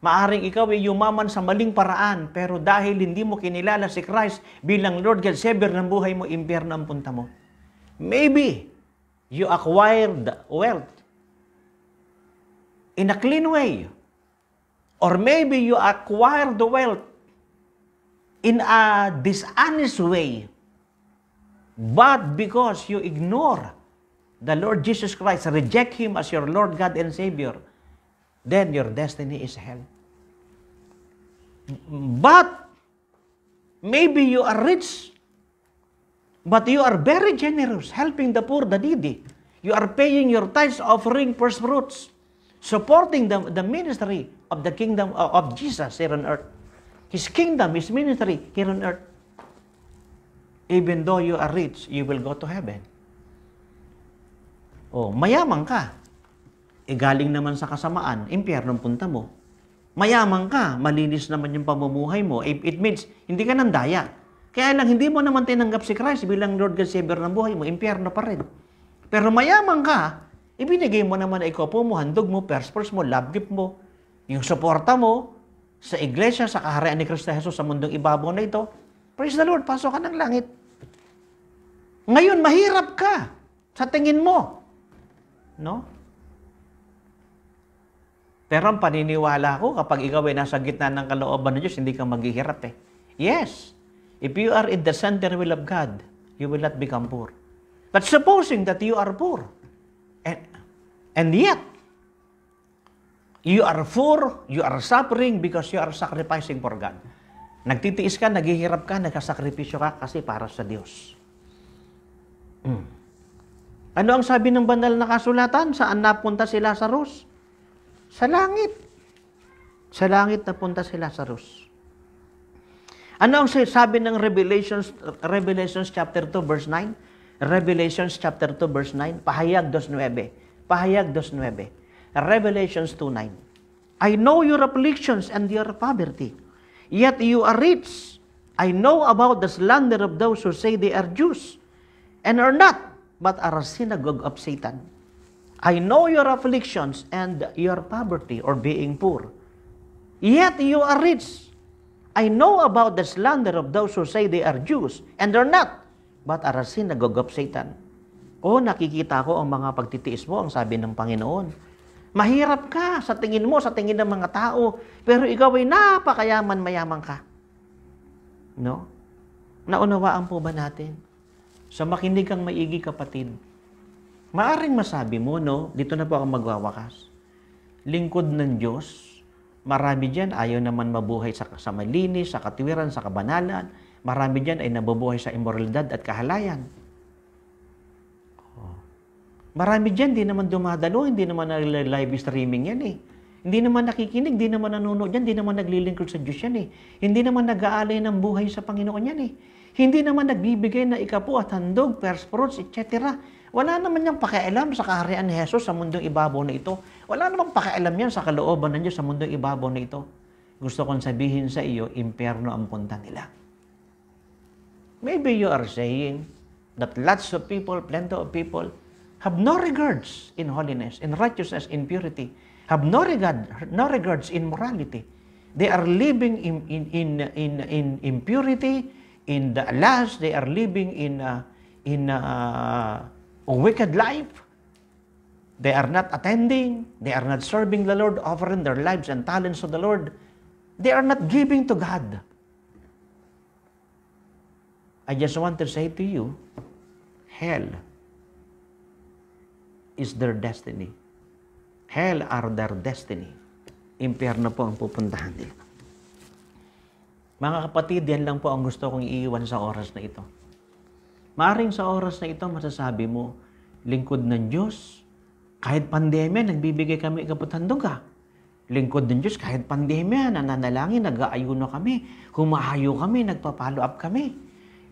Maaring ikaw ay yumaman sa maling paraan, pero dahil hindi mo kinilala si Christ bilang Lord God Savior ng buhay mo, impyerno ang punta mo. Maybe you acquired wealth in a clean way Or maybe you acquire the wealth in a dishonest way, but because you ignore the Lord Jesus Christ, reject Him as your Lord God and Savior, then your destiny is hell. But maybe you are rich, but you are very generous, helping the poor, the needy. You are paying your tithes, offering first fruits supporting the, the ministry of the kingdom uh, of Jesus here on earth. His kingdom, His ministry here on earth. Even though you are rich, you will go to heaven. Oh, mayaman ka. E galing naman sa kasamaan, impyerno punta mo. Mayaman ka, malinis naman yung pamumuhay mo. Eh, it means, hindi ka nandaya. Kaya lang, hindi mo naman tinanggap si Christ bilang Lord God Savior ng buhay mo, impyerno pa rin. Pero mayaman ka, Ibinigay mo naman ay kopo mo, handog mo, first mo, love gift mo, yung suporta mo sa iglesia, sa kaharian ni Kristo Jesus sa mundong ibabaw na ito. Praise the Lord, pasok ka ng langit. Ngayon, mahirap ka sa tingin mo. No? Pero ang paniniwala ko, kapag ikaw ay nasa gitna ng kalooban ng Diyos, hindi ka maghihirap eh. Yes, if you are in the center will of God, you will not become poor. But supposing that you are poor, And yet, you are poor, you are suffering because you are sacrificing for God. Nagtitiis ka, naghihirap ka, nagkasakripisyo ka kasi para sa Diyos. Mm. Ano ang sabi ng banal na kasulatan? Saan napunta si Lazarus? Sa langit. Sa langit napunta si Lazarus. Ano ang sabi ng Revelations, Revelations chapter 2 verse 9? Revelations chapter 2 verse 9, pahayag 2.9. Pahayag 2.9. Revelations 2.9. I know your afflictions and your poverty, yet you are rich. I know about the slander of those who say they are Jews and are not, but are a synagogue of Satan. I know your afflictions and your poverty or being poor, yet you are rich. I know about the slander of those who say they are Jews and are not, but are a synagogue of Satan. O oh, nakikita ko ang mga pagtitiis mo, ang sabi ng Panginoon. Mahirap ka sa tingin mo, sa tingin ng mga tao, pero ikaw ay napakayaman mayaman ka. No? Naunawaan po ba natin? Sa makinig kang maigi kapatid, maaring masabi mo, no, dito na po ako magwawakas. Lingkod ng Diyos, marami dyan ayaw naman mabuhay sa, sa malinis, sa katiwiran, sa kabanalan. Marami dyan ay nabubuhay sa imoralidad at kahalayan. Marami dyan, hindi naman dumadalo, hindi naman live streaming yan eh. Hindi naman nakikinig, di naman nanonood yan, hindi naman naglilingkod sa Diyos yan eh. Hindi naman nag-aalay ng buhay sa Panginoon yan eh. Hindi naman nagbibigay na ikapu at handog, first fruits, etc. Wala naman niyang pakialam sa kaharian ni Jesus sa mundong ibabaw na ito. Wala namang pakialam yan sa kalooban ng Diyos sa mundong ibabaw na ito. Gusto kong sabihin sa iyo, impyerno ang punta nila. Maybe you are saying that lots of people, plenty of people, have no regards in holiness, in righteousness, in purity, have no regard, no regards in morality. They are living in, in, in, in, in impurity, in the lust, they are living in, uh, in uh, a wicked life. They are not attending, they are not serving the Lord, offering their lives and talents to the Lord. They are not giving to God. I just want to say to you, hell is their destiny. Hell are their destiny. Impyerno po ang pupuntahan nila. Mga kapatid, yan lang po ang gusto kong iiwan sa oras na ito. Maaring sa oras na ito, masasabi mo, lingkod ng Diyos, kahit pandemya, nagbibigay kami kapatandog ka. Lingkod ng Diyos, kahit pandemya, nananalangin, nag-aayuno kami, humahayo kami, nagpa-follow up kami.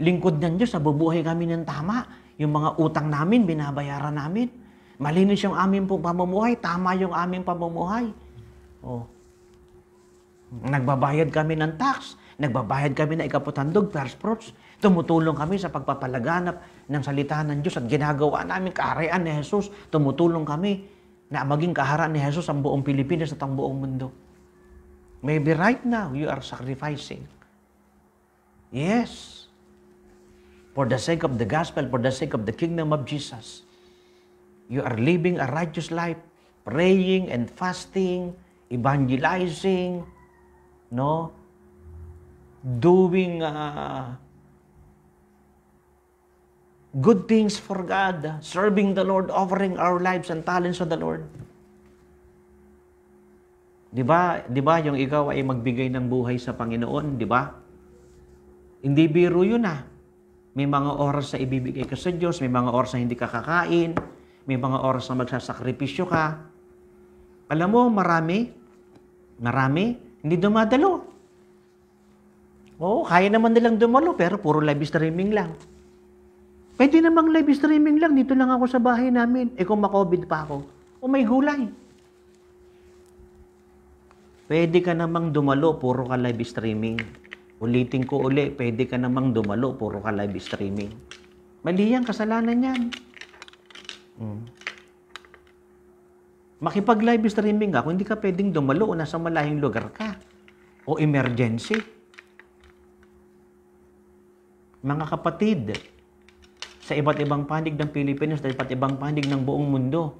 Lingkod ng Diyos, nabubuhay kami ng tama. Yung mga utang namin, binabayaran namin. Malinis yung aming pong pamumuhay, tama yung aming pamumuhay. Oh. Nagbabayad kami ng tax, nagbabayad kami ng ikaputandog, first fruits. Tumutulong kami sa pagpapalaganap ng salita ng Diyos at ginagawa namin kaarian ni Jesus. Tumutulong kami na maging kaharian ni Jesus ang buong Pilipinas at ang buong mundo. Maybe right now, you are sacrificing. Yes. For the sake of the gospel, for the sake of the kingdom of Jesus. You are living a righteous life, praying and fasting, evangelizing, no? Doing uh, good things for God, uh, serving the Lord, offering our lives and talents to the Lord. 'Di ba? 'Di ba yung ikaw ay magbigay ng buhay sa Panginoon, 'di ba? Hindi biro 'yun ah. May mga oras sa ibibigay ka sa Diyos, may mga oras na hindi ka kakain, may mga oras na magsasakripisyo ka. Alam mo, marami, marami, hindi dumadalo. Oo, kaya naman nilang dumalo, pero puro live streaming lang. Pwede namang live streaming lang, dito lang ako sa bahay namin. Eh kung makovid pa ako, o may gulay. Pwede ka namang dumalo, puro ka live streaming. Ulitin ko uli, pwede ka namang dumalo, puro ka live streaming. Mali yan, kasalanan yan. Mm. Makipag-live streaming ka kung hindi ka pwedeng dumalo o nasa malayong lugar ka o emergency. Mga kapatid, sa iba't ibang panig ng Pilipinas, sa iba't ibang panig ng buong mundo.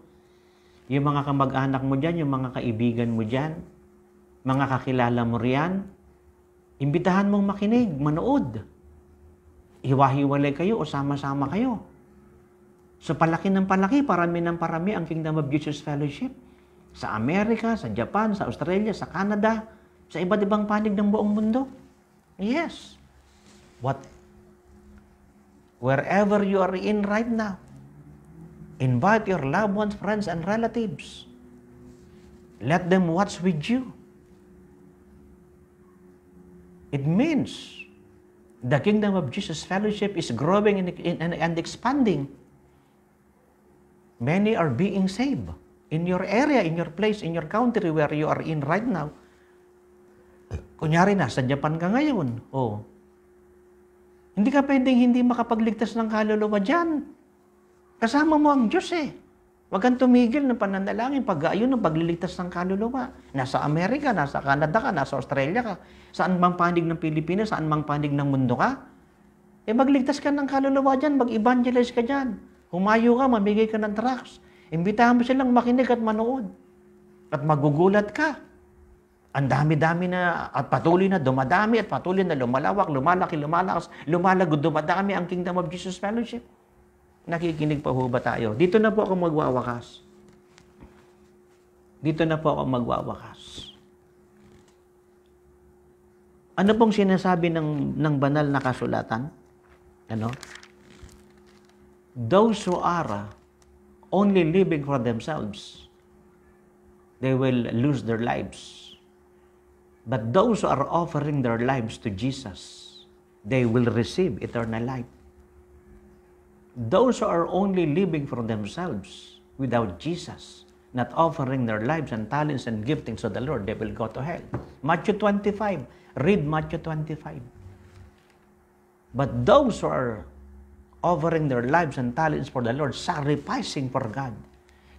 Yung mga kamag-anak mo dyan, yung mga kaibigan mo dyan, mga kakilala mo riyan, imbitahan mong makinig, manood. Iwahiwalay kayo o sama-sama kayo. So palaki ng palaki, parami ng parami ang Kingdom of Jesus Fellowship sa Amerika, sa Japan, sa Australia, sa Canada, sa iba't ibang panig ng buong mundo. Yes. What wherever you are in right now, invite your loved ones, friends, and relatives. Let them watch with you. It means the kingdom of Jesus fellowship is growing and, and expanding Many are being saved in your area, in your place, in your country where you are in right now. Kunyari na, sa Japan ka ngayon. Oh. Hindi ka pwedeng hindi makapagligtas ng kaluluwa dyan. Kasama mo ang Diyos eh. Huwag kang tumigil ng pananalangin, pag-aayon ng pagliligtas ng kaluluwa. Nasa Amerika, nasa Canada ka, nasa Australia ka, saan mang panig ng Pilipinas, saan mang panig ng mundo ka, eh magligtas ka ng kaluluwa dyan, mag-evangelize ka dyan. Humayo ka, mamigay ka ng tracts. Imbitahan mo silang makinig at manood. At magugulat ka. Ang dami-dami na at patuloy na dumadami at patuloy na lumalawak, lumalaki, lumalakas, lumalago, dumadami ang Kingdom of Jesus Fellowship. Nakikinig pa ho ba tayo? Dito na po ako magwawakas. Dito na po ako magwawakas. Ano pong sinasabi ng, ng banal na kasulatan? Ano? those who are uh, only living for themselves, they will lose their lives. But those who are offering their lives to Jesus, they will receive eternal life. Those who are only living for themselves without Jesus, not offering their lives and talents and giftings to the Lord, they will go to hell. Matthew 25. Read Matthew 25. But those who are offering their lives and talents for the Lord, sacrificing for God,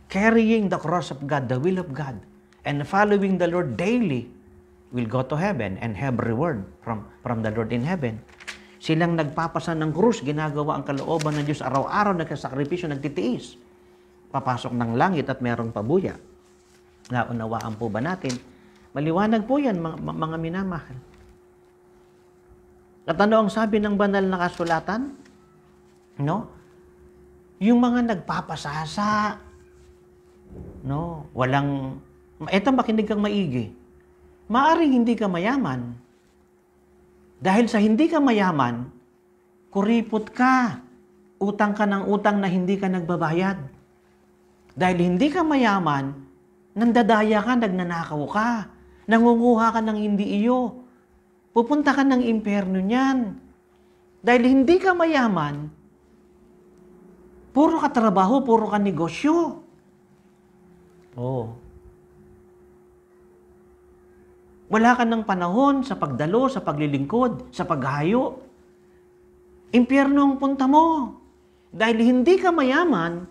carrying the cross of God, the will of God, and following the Lord daily will go to heaven and have reward from, from the Lord in heaven. Silang nagpapasa ng krus, ginagawa ang kalooban ng Diyos araw-araw, nagkasakripisyo, nagtitiis. Papasok ng langit at mayroong pabuya. Naunawaan po ba natin? Maliwanag po yan, mga, mga minamahal. At ano ang sabi ng banal na kasulatan? No? Yung mga nagpapasasa. No? Walang... Eto, makinig kang maigi. Maaring hindi ka mayaman. Dahil sa hindi ka mayaman, kuripot ka. Utang ka ng utang na hindi ka nagbabayad. Dahil hindi ka mayaman, nandadaya ka, nagnanakaw ka. Nangunguha ka ng hindi iyo. Pupunta ka ng impyerno niyan. Dahil hindi ka mayaman, Puro ka trabaho, puro ka negosyo. Oh. Wala ka ng panahon sa pagdalo, sa paglilingkod, sa paghayo. Impyerno ang punta mo. Dahil hindi ka mayaman,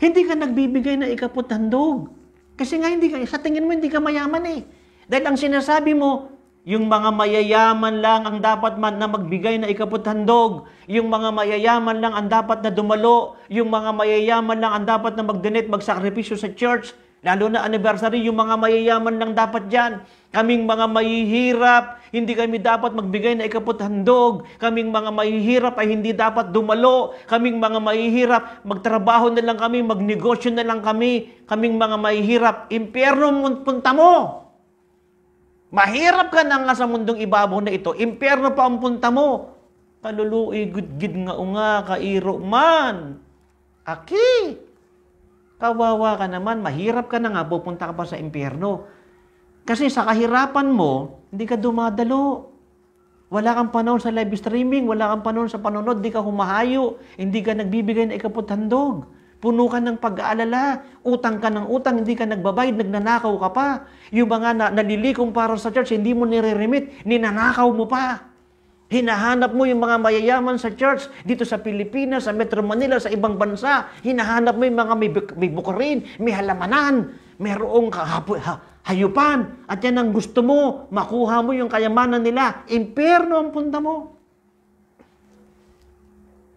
hindi ka nagbibigay na ikapot handog. Kasi nga hindi ka, sa tingin mo hindi ka mayaman eh. Dahil ang sinasabi mo, yung mga mayayaman lang ang dapat man na magbigay na handog. Yung mga mayayaman lang ang dapat na dumalo. Yung mga mayayaman lang ang dapat na magdonate, magsakripisyo sa church. Lalo na anniversary, yung mga mayayaman lang dapat dyan. Kaming mga mahihirap, hindi kami dapat magbigay na handog. Kaming mga mahihirap ay hindi dapat dumalo. Kaming mga mahihirap, magtrabaho na lang kami, magnegosyo na lang kami. Kaming mga mahihirap, impyerno punta mo. Mahirap ka na nga sa mundong ibabaw na ito. Impyerno pa ang punta mo. Kaluluoy gudgid nga unga, kairo man. Aki! Kawawa ka naman, mahirap ka na nga, pupunta ka pa sa impyerno. Kasi sa kahirapan mo, hindi ka dumadalo. Wala kang panahon sa live streaming, wala kang panahon sa panonood, hindi ka humahayo, hindi ka nagbibigay ng ikapot handog. Puno ka ng pag-aalala, utang ka ng utang, hindi ka nagbabayad, nagnanakaw ka pa. Yung mga na, nalilikong para sa church, hindi mo nire-remit, ninanakaw mo pa. Hinahanap mo yung mga mayayaman sa church dito sa Pilipinas, sa Metro Manila, sa ibang bansa. Hinahanap mo yung mga may, may bukarin, may halamanan, mayroong kahapo, ha, hayupan. At yan ang gusto mo, makuha mo yung kayamanan nila. Imperno ang punta mo.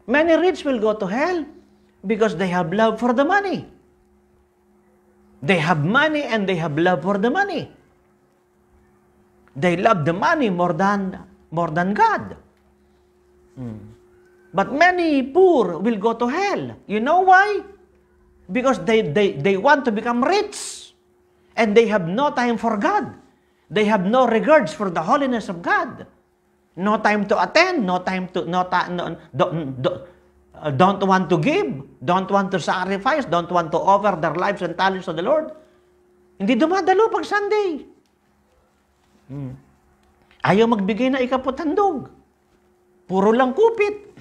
Many rich will go to hell. Because they have love for the money. They have money and they have love for the money. They love the money more than more than God. Mm. But many poor will go to hell. You know why? Because they, they, they want to become rich. And they have no time for God. They have no regards for the holiness of God. No time to attend, no time to, no, ta, no, do, do, Uh, don't want to give, don't want to sacrifice, don't want to offer their lives and talents to the Lord. Hindi dumadalo pag Sunday. Hmm. Ayaw magbigay na ikaputandog. Puro lang kupit.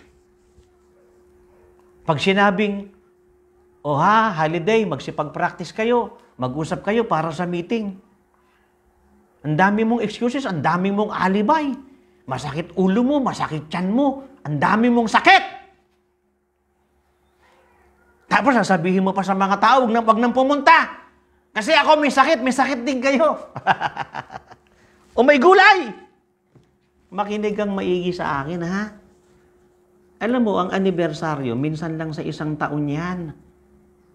Pag sinabing, o oh ha, holiday, magsipag-practice kayo, mag-usap kayo para sa meeting. Ang dami mong excuses, ang dami mong alibay. Masakit ulo mo, masakit tiyan mo, ang dami mong sakit. Tapos sasabihin mo pa sa mga tao, huwag nang, huwag nang pumunta. Kasi ako may sakit, may sakit din kayo. o may gulay. Makinig kang maigi sa akin, ha? Alam mo, ang anibersaryo, minsan lang sa isang taon yan.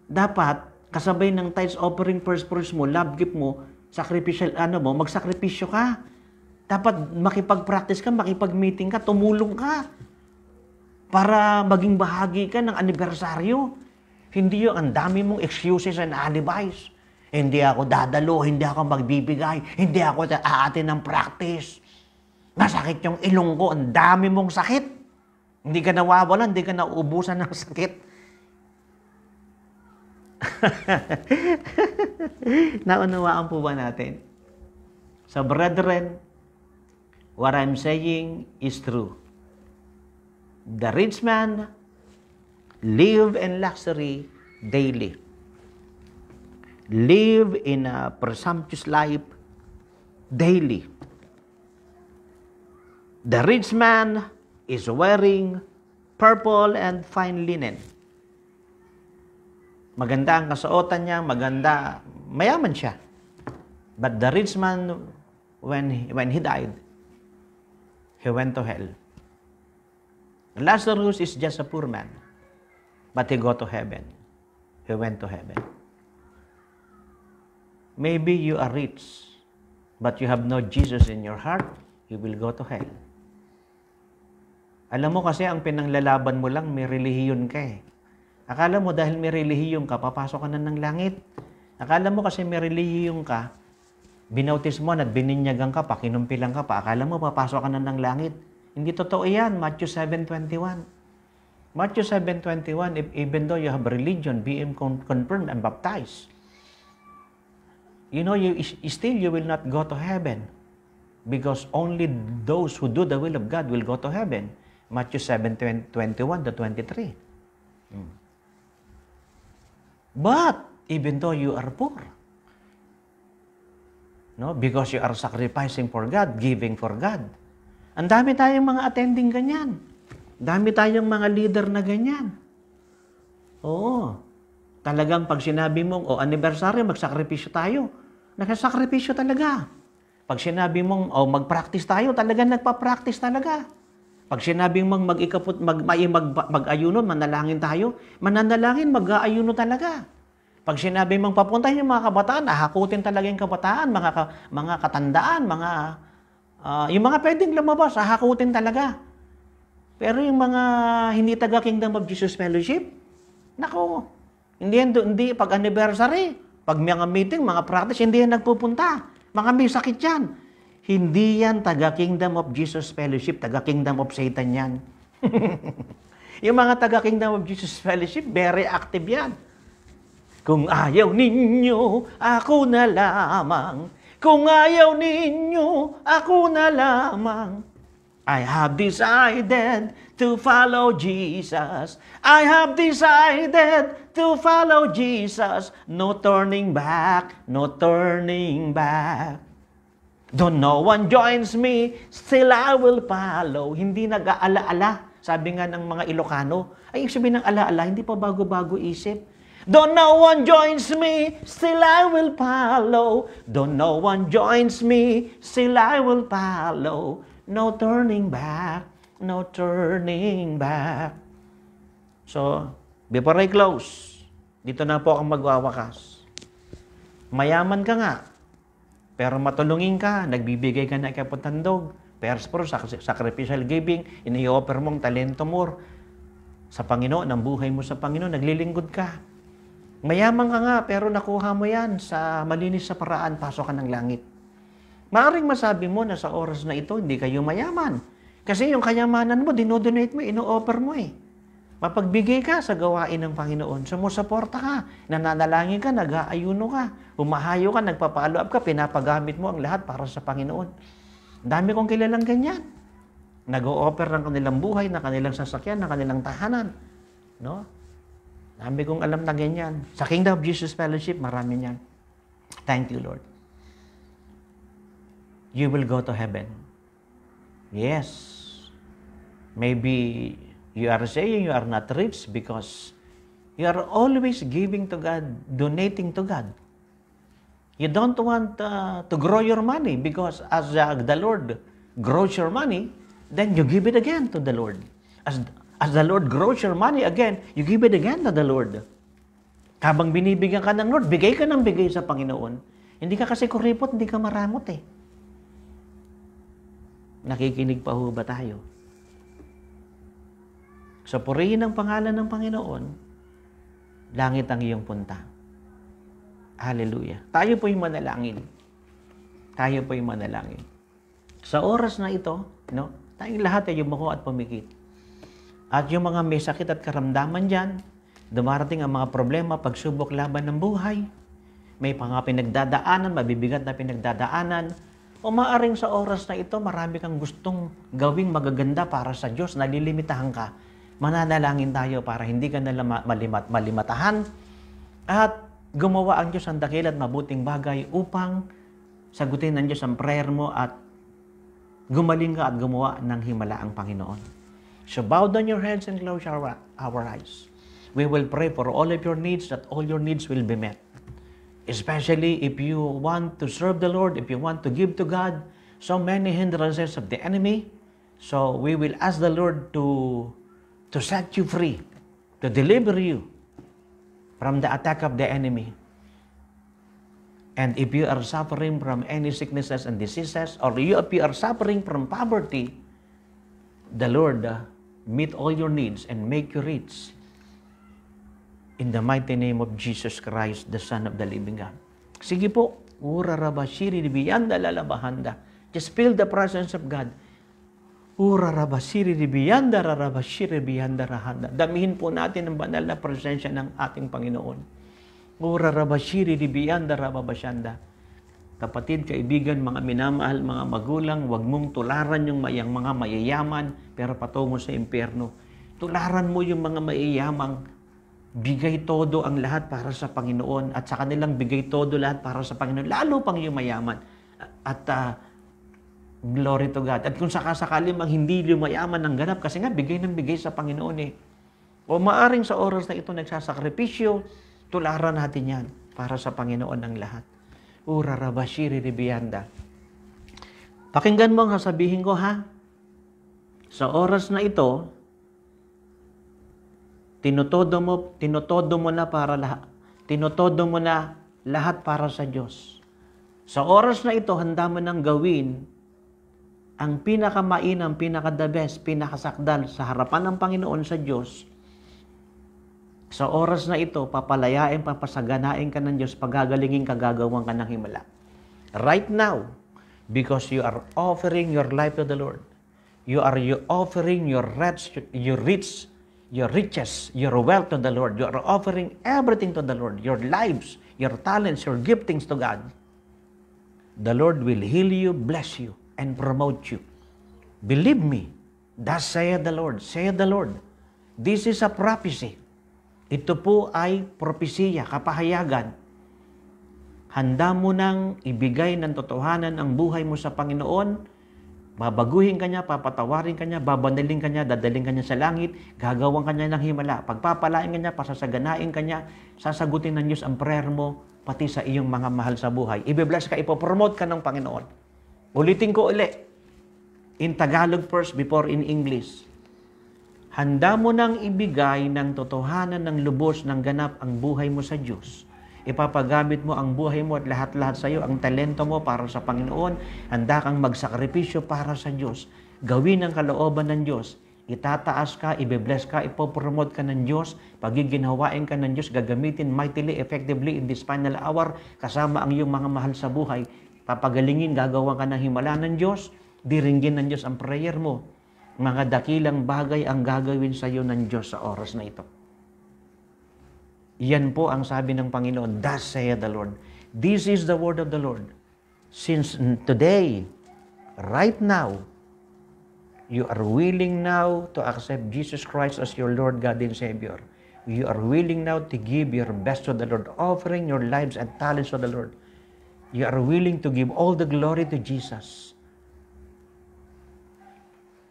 Dapat, kasabay ng tithes offering first fruits mo, love gift mo, sacrificial, ano mo, magsakripisyo ka. Dapat makipag-practice ka, makipag-meeting ka, tumulong ka para maging bahagi ka ng anibersaryo. Hindi yun. Ang dami mong excuses and alibis. Hindi ako dadalo, hindi ako magbibigay, hindi ako aatin ng practice. Masakit yung ilong ko, ang dami mong sakit. Hindi ka nawawalan, hindi ka nauubusan ng sakit. Naunawaan po ba natin? So brethren, what I'm saying is true. The rich man live in luxury daily. Live in a presumptuous life daily. The rich man is wearing purple and fine linen. Maganda ang kasuotan niya, maganda, mayaman siya. But the rich man, when he, when he died, he went to hell. Lazarus is just a poor man. But he go to heaven. He went to heaven. Maybe you are rich, but you have no Jesus in your heart, you will go to hell. Alam mo kasi ang pinanglalaban mo lang, may relihiyon ka eh. Akala mo dahil may relihiyon ka, papasok ka na ng langit. Akala mo kasi may relihiyon ka, binautis mo at bininyagan ka pa, kinumpilang ka pa, akala mo papasok ka na ng langit. Hindi totoo yan, Matthew 7.21. Matthew 7.21, if, even though you have religion, be confirmed and baptized. You know, you, still you will not go to heaven because only those who do the will of God will go to heaven. Matthew 7, 21 to 23. Hmm. But, even though you are poor, no, because you are sacrificing for God, giving for God, ang dami tayong mga attending ganyan. Dami tayong mga leader na ganyan. Oo. Talagang pag sinabi mong, o oh, anibersaryo, magsakripisyo tayo. Nagsakripisyo talaga. Pag sinabi mong, o oh, mag-practice tayo, talagang nagpa-practice talaga. Pag sinabi mong mag-ikapot, mag, mag, mag, mag-ayuno, manalangin tayo, mananalangin, mag-aayuno talaga. Pag sinabi mong papuntahin yung mga kabataan, ahakutin talaga yung kabataan, mga, mga katandaan, mga, uh, yung mga pwedeng lumabas, ahakutin talaga. Pero yung mga hindi taga Kingdom of Jesus Fellowship, nako, hindi, yan, hindi pag anniversary, pag mga meeting, mga practice, hindi yan nagpupunta. Mga may sakit yan. Hindi yan taga Kingdom of Jesus Fellowship, taga Kingdom of Satan yan. yung mga taga Kingdom of Jesus Fellowship, very active yan. Kung ayaw ninyo, ako na lamang. Kung ayaw ninyo, ako na lamang. I have decided to follow Jesus. I have decided to follow Jesus. No turning back, no turning back. Though no one joins me, still I will follow. Hindi nag aalaala Sabi nga ng mga Ilocano, ay sabihin ng ala-ala, hindi pa bago-bago isip. Don't no one joins me, still I will follow. Don't no one joins me, still I will follow no turning back, no turning back. So, before I close, dito na po ang magwawakas. Mayaman ka nga, pero matulungin ka, nagbibigay ka na kay Potandog, prayers for sacrificial giving, ini-offer mong talento mo sa Panginoon, ang buhay mo sa Panginoon, naglilingkod ka. Mayaman ka nga, pero nakuha mo yan sa malinis sa paraan, pasok ka ng langit. Maaring masabi mo na sa oras na ito, hindi kayo mayaman. Kasi yung kayamanan mo, dinodonate mo, ino-offer mo eh. Mapagbigay ka sa gawain ng Panginoon, sumusuporta ka, nananalangin ka, nag-aayuno ka, umahayo ka, nagpapalo up ka, pinapagamit mo ang lahat para sa Panginoon. Dami kong kilalang ganyan. Nag-o-offer ng kanilang buhay, ng kanilang sasakyan, ng kanilang tahanan. No? Dami kong alam na ganyan. Sa Kingdom of Jesus Fellowship, marami niyan. Thank you, Lord you will go to heaven. Yes. Maybe you are saying you are not rich because you are always giving to God, donating to God. You don't want uh, to grow your money because as uh, the Lord grows your money, then you give it again to the Lord. As, as the Lord grows your money again, you give it again to the Lord. Habang binibigyan ka ng Lord, bigay ka ng bigay sa Panginoon. Hindi ka kasi kuripot, hindi ka maramot eh. Nakikinig pa ho ba tayo? Sa purihin ng pangalan ng Panginoon, langit ang iyong punta. Hallelujah. Tayo po'y manalangin. Tayo po'y manalangin. Sa oras na ito, no, tayong lahat ay yumuko at pumikit. At yung mga may sakit at karamdaman dyan, dumarating ang mga problema, pagsubok, laban ng buhay, may mga pinagdadaanan, mabibigat na pinagdadaanan, o maaring sa oras na ito, marami kang gustong gawing magaganda para sa Diyos, nalilimitahan ka. Mananalangin tayo para hindi ka nalang malimat, malimatahan at gumawa ang Diyos ang dakil at mabuting bagay upang sagutin ng Diyos ang prayer mo at gumaling ka at gumawa ng himala ang Panginoon. So bow down your heads and close our, our eyes. We will pray for all of your needs that all your needs will be met. Especially if you want to serve the Lord, if you want to give to God, so many hindrances of the enemy. So we will ask the Lord to, to set you free, to deliver you from the attack of the enemy. And if you are suffering from any sicknesses and diseases, or if you are suffering from poverty, the Lord uh, meet all your needs and make you rich. In the mighty name of Jesus Christ, the Son of the Living God. Sige po, urarabashiri biyanda lalabahanda. Just feel the presence of God. Urarabashiri biyanda rarabashiri biyanda rahanda. Damihin po natin ang banal na presensya ng ating Panginoon. Urarabashiri biyanda rababashanda. Kapatid, kaibigan, mga minamahal, mga magulang, huwag mong tularan yung mayang mga mayayaman pero patungo sa impyerno. Tularan mo yung mga mayayamang bigay todo ang lahat para sa Panginoon at sa kanilang bigay todo lahat para sa Panginoon, lalo pang iyong mayaman. At uh, glory to God. At kung sakasakali mang hindi lumayaman ng ganap, kasi nga bigay ng bigay sa Panginoon eh. O maaring sa oras na ito nagsasakripisyo, tularan natin yan para sa Panginoon ng lahat. Ura rabashiri ribiyanda. Pakinggan mo ang sasabihin ko ha. Sa oras na ito, Tinutodo mo, tinutodo mo na para lahat. Tinutodo mo na lahat para sa Diyos. Sa oras na ito, handa mo nang gawin ang pinakamainam, pinaka-the best, pinakasakdal sa harapan ng Panginoon sa Diyos. Sa oras na ito, papalayain, papasaganain ka ng Diyos, pagagalingin, kagagawan ka ng himala. Right now, because you are offering your life to the Lord, you are you offering your rich, your rich your riches, your wealth to the Lord. You are offering everything to the Lord, your lives, your talents, your giftings to God. The Lord will heal you, bless you, and promote you. Believe me, thus saith the Lord, saith the Lord. This is a prophecy. Ito po ay propesiya, kapahayagan. Handa mo nang ibigay ng totohanan ang buhay mo sa Panginoon Babaguhin kanya, papatawarin kanya, babanaling kanya, dadaling kanya sa langit, gagawan kanya ng himala, pagpapalain kanya, pasasaganain kanya, sasagutin ng Diyos ang prayer mo, pati sa iyong mga mahal sa buhay. Ibe-bless ka, ipopromote ka ng Panginoon. Ulitin ko uli, in Tagalog first before in English. Handa mo nang ibigay ng totohanan ng lubos ng ganap ang buhay mo sa Diyos Ipapagamit mo ang buhay mo at lahat-lahat sa iyo, ang talento mo para sa Panginoon. Handa kang magsakripisyo para sa Diyos. Gawin ang kalooban ng Diyos. Itataas ka, ibebless bless ka, ipopromote ka ng Diyos, pagiginhawain ka ng Diyos, gagamitin mightily, effectively in this final hour, kasama ang iyong mga mahal sa buhay. Papagalingin, gagawa ka ng himala ng Diyos, diringgin ng Diyos ang prayer mo. Mga dakilang bagay ang gagawin sa iyo ng Diyos sa oras na ito. Yan po ang sabi ng Panginoon, Thus saith the Lord. This is the word of the Lord. Since today, right now, you are willing now to accept Jesus Christ as your Lord, God, and Savior. You are willing now to give your best to the Lord, offering your lives and talents to the Lord. You are willing to give all the glory to Jesus.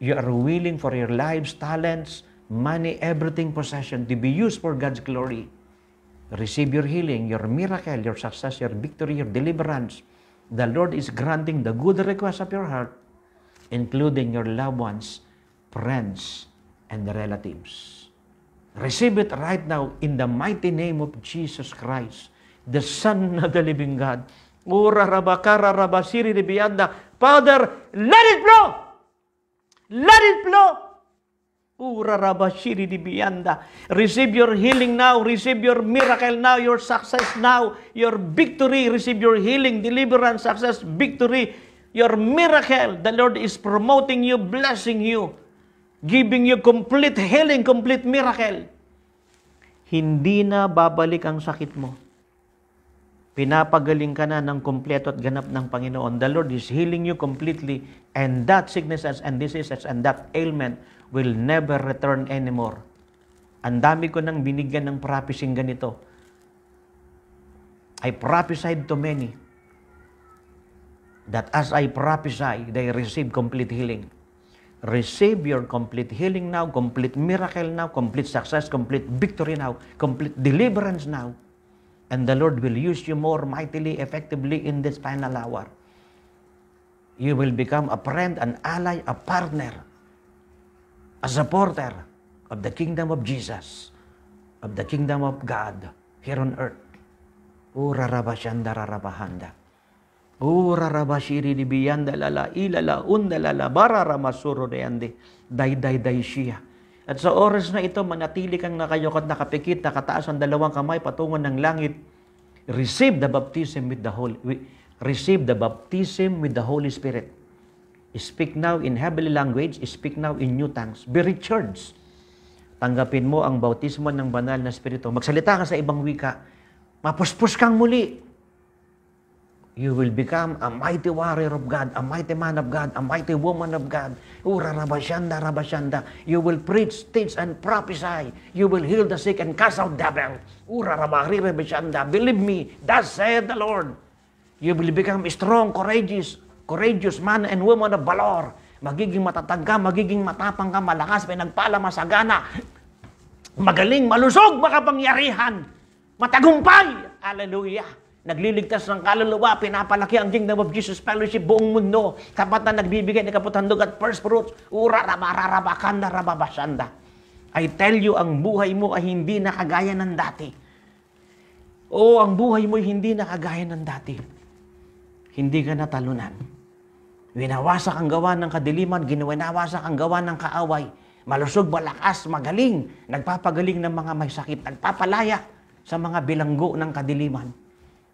You are willing for your lives, talents, money, everything, possession to be used for God's glory receive your healing, your miracle, your success, your victory, your deliverance. The Lord is granting the good request of your heart, including your loved ones, friends, and relatives. Receive it right now in the mighty name of Jesus Christ, the Son of the living God. Ura rabakara rabasiri Father, let it flow! Let it flow! Receive your healing now. Receive your miracle now. Your success now. Your victory. Receive your healing, deliverance, success, victory. Your miracle. The Lord is promoting you, blessing you, giving you complete healing, complete miracle. Hindi na babalik ang sakit mo. Pinapagaling ka na ng kompleto at ganap ng Panginoon. The Lord is healing you completely and that sicknesses and diseases and that ailment will never return anymore. Ang dami ko nang binigyan ng prophesying ganito. I prophesied to many that as I prophesy, they receive complete healing. Receive your complete healing now, complete miracle now, complete success, complete victory now, complete deliverance now. And the Lord will use you more mightily, effectively in this final hour. You will become a friend, an ally, a partner a supporter of the kingdom of Jesus, of the kingdom of God here on earth. Ura rabashanda rarabahanda. Ura rabashiri libiyanda lala ilala unda lala bara ramasuro reyandi. Day day day siya. At sa oras na ito, manatili kang nakayokot, nakapikit, nakataas ang dalawang kamay patungo ng langit. Receive the baptism with the Holy, receive the baptism with the Holy Spirit. Speak now in heavenly language, speak now in new tongues. Be recharged. Tanggapin mo ang bautismo ng banal na Espiritu. Magsalita ka sa ibang wika. Mapuspos kang muli. You will become a mighty warrior of God, a mighty man of God, a mighty woman of God. Ura rabasyanda, rabasyanda. You will preach, teach, and prophesy. You will heal the sick and cast out devil. Ura rabari rabasyanda. Believe me, thus said the Lord. You will become strong, courageous, courageous man and woman of valor. Magiging matatag ka, magiging matapang ka, malakas, pinagpala, masagana. Magaling, malusog, makapangyarihan. Matagumpay. Hallelujah nagliligtas ng kaluluwa, pinapalaki ang Kingdom of Jesus Fellowship buong mundo. Kapat na nagbibigay ng kaputandog at first fruits, ura rabararabakanda rababasanda. I tell you, ang buhay mo ay hindi na kagaya ng dati. Oo, oh, ang buhay mo ay hindi na kagaya ng dati. Hindi ka natalunan. Winawasak ang gawa ng kadiliman, ginawinawasak ang gawa ng kaaway. Malusog, malakas, magaling, nagpapagaling ng mga may sakit, nagpapalaya sa mga bilanggo ng kadiliman.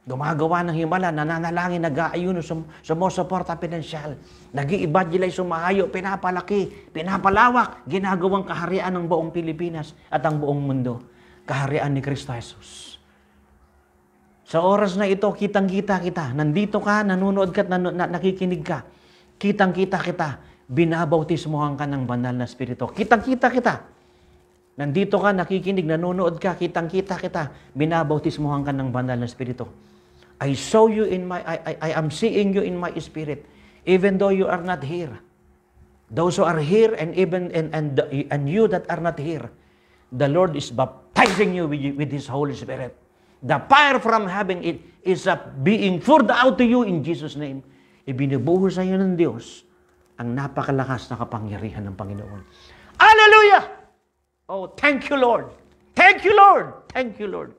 Gumagawa ng himala, nananalangin, nag-aayuno, sum sumusuporta pinansyal. Nag-i-evangelize, sumahayo, pinapalaki, pinapalawak, ginagawang kaharian ng buong Pilipinas at ang buong mundo. Kaharian ni Kristo Jesus. Sa oras na ito, kitang-kita kita. Nandito ka, nanonood ka, nan- nakikinig ka Kitang-kita kita. Binabautismohan ka ng banal na spirito. Kitang-kita kita. Nandito ka, nakikinig, nanonood ka, kitang-kita kita. Binabautismohan ka ng banal na spirito. I saw you in my, I, I, I am seeing you in my spirit, even though you are not here. Those who are here and even, and, and, and you that are not here, the Lord is baptizing you with, with His Holy Spirit. The fire from heaven it is a being poured out to you in Jesus' name. Ibinubuhos sa iyo ng Diyos ang napakalakas na kapangyarihan ng Panginoon. Hallelujah! Oh, thank you, Lord. Thank you, Lord. Thank you, Lord.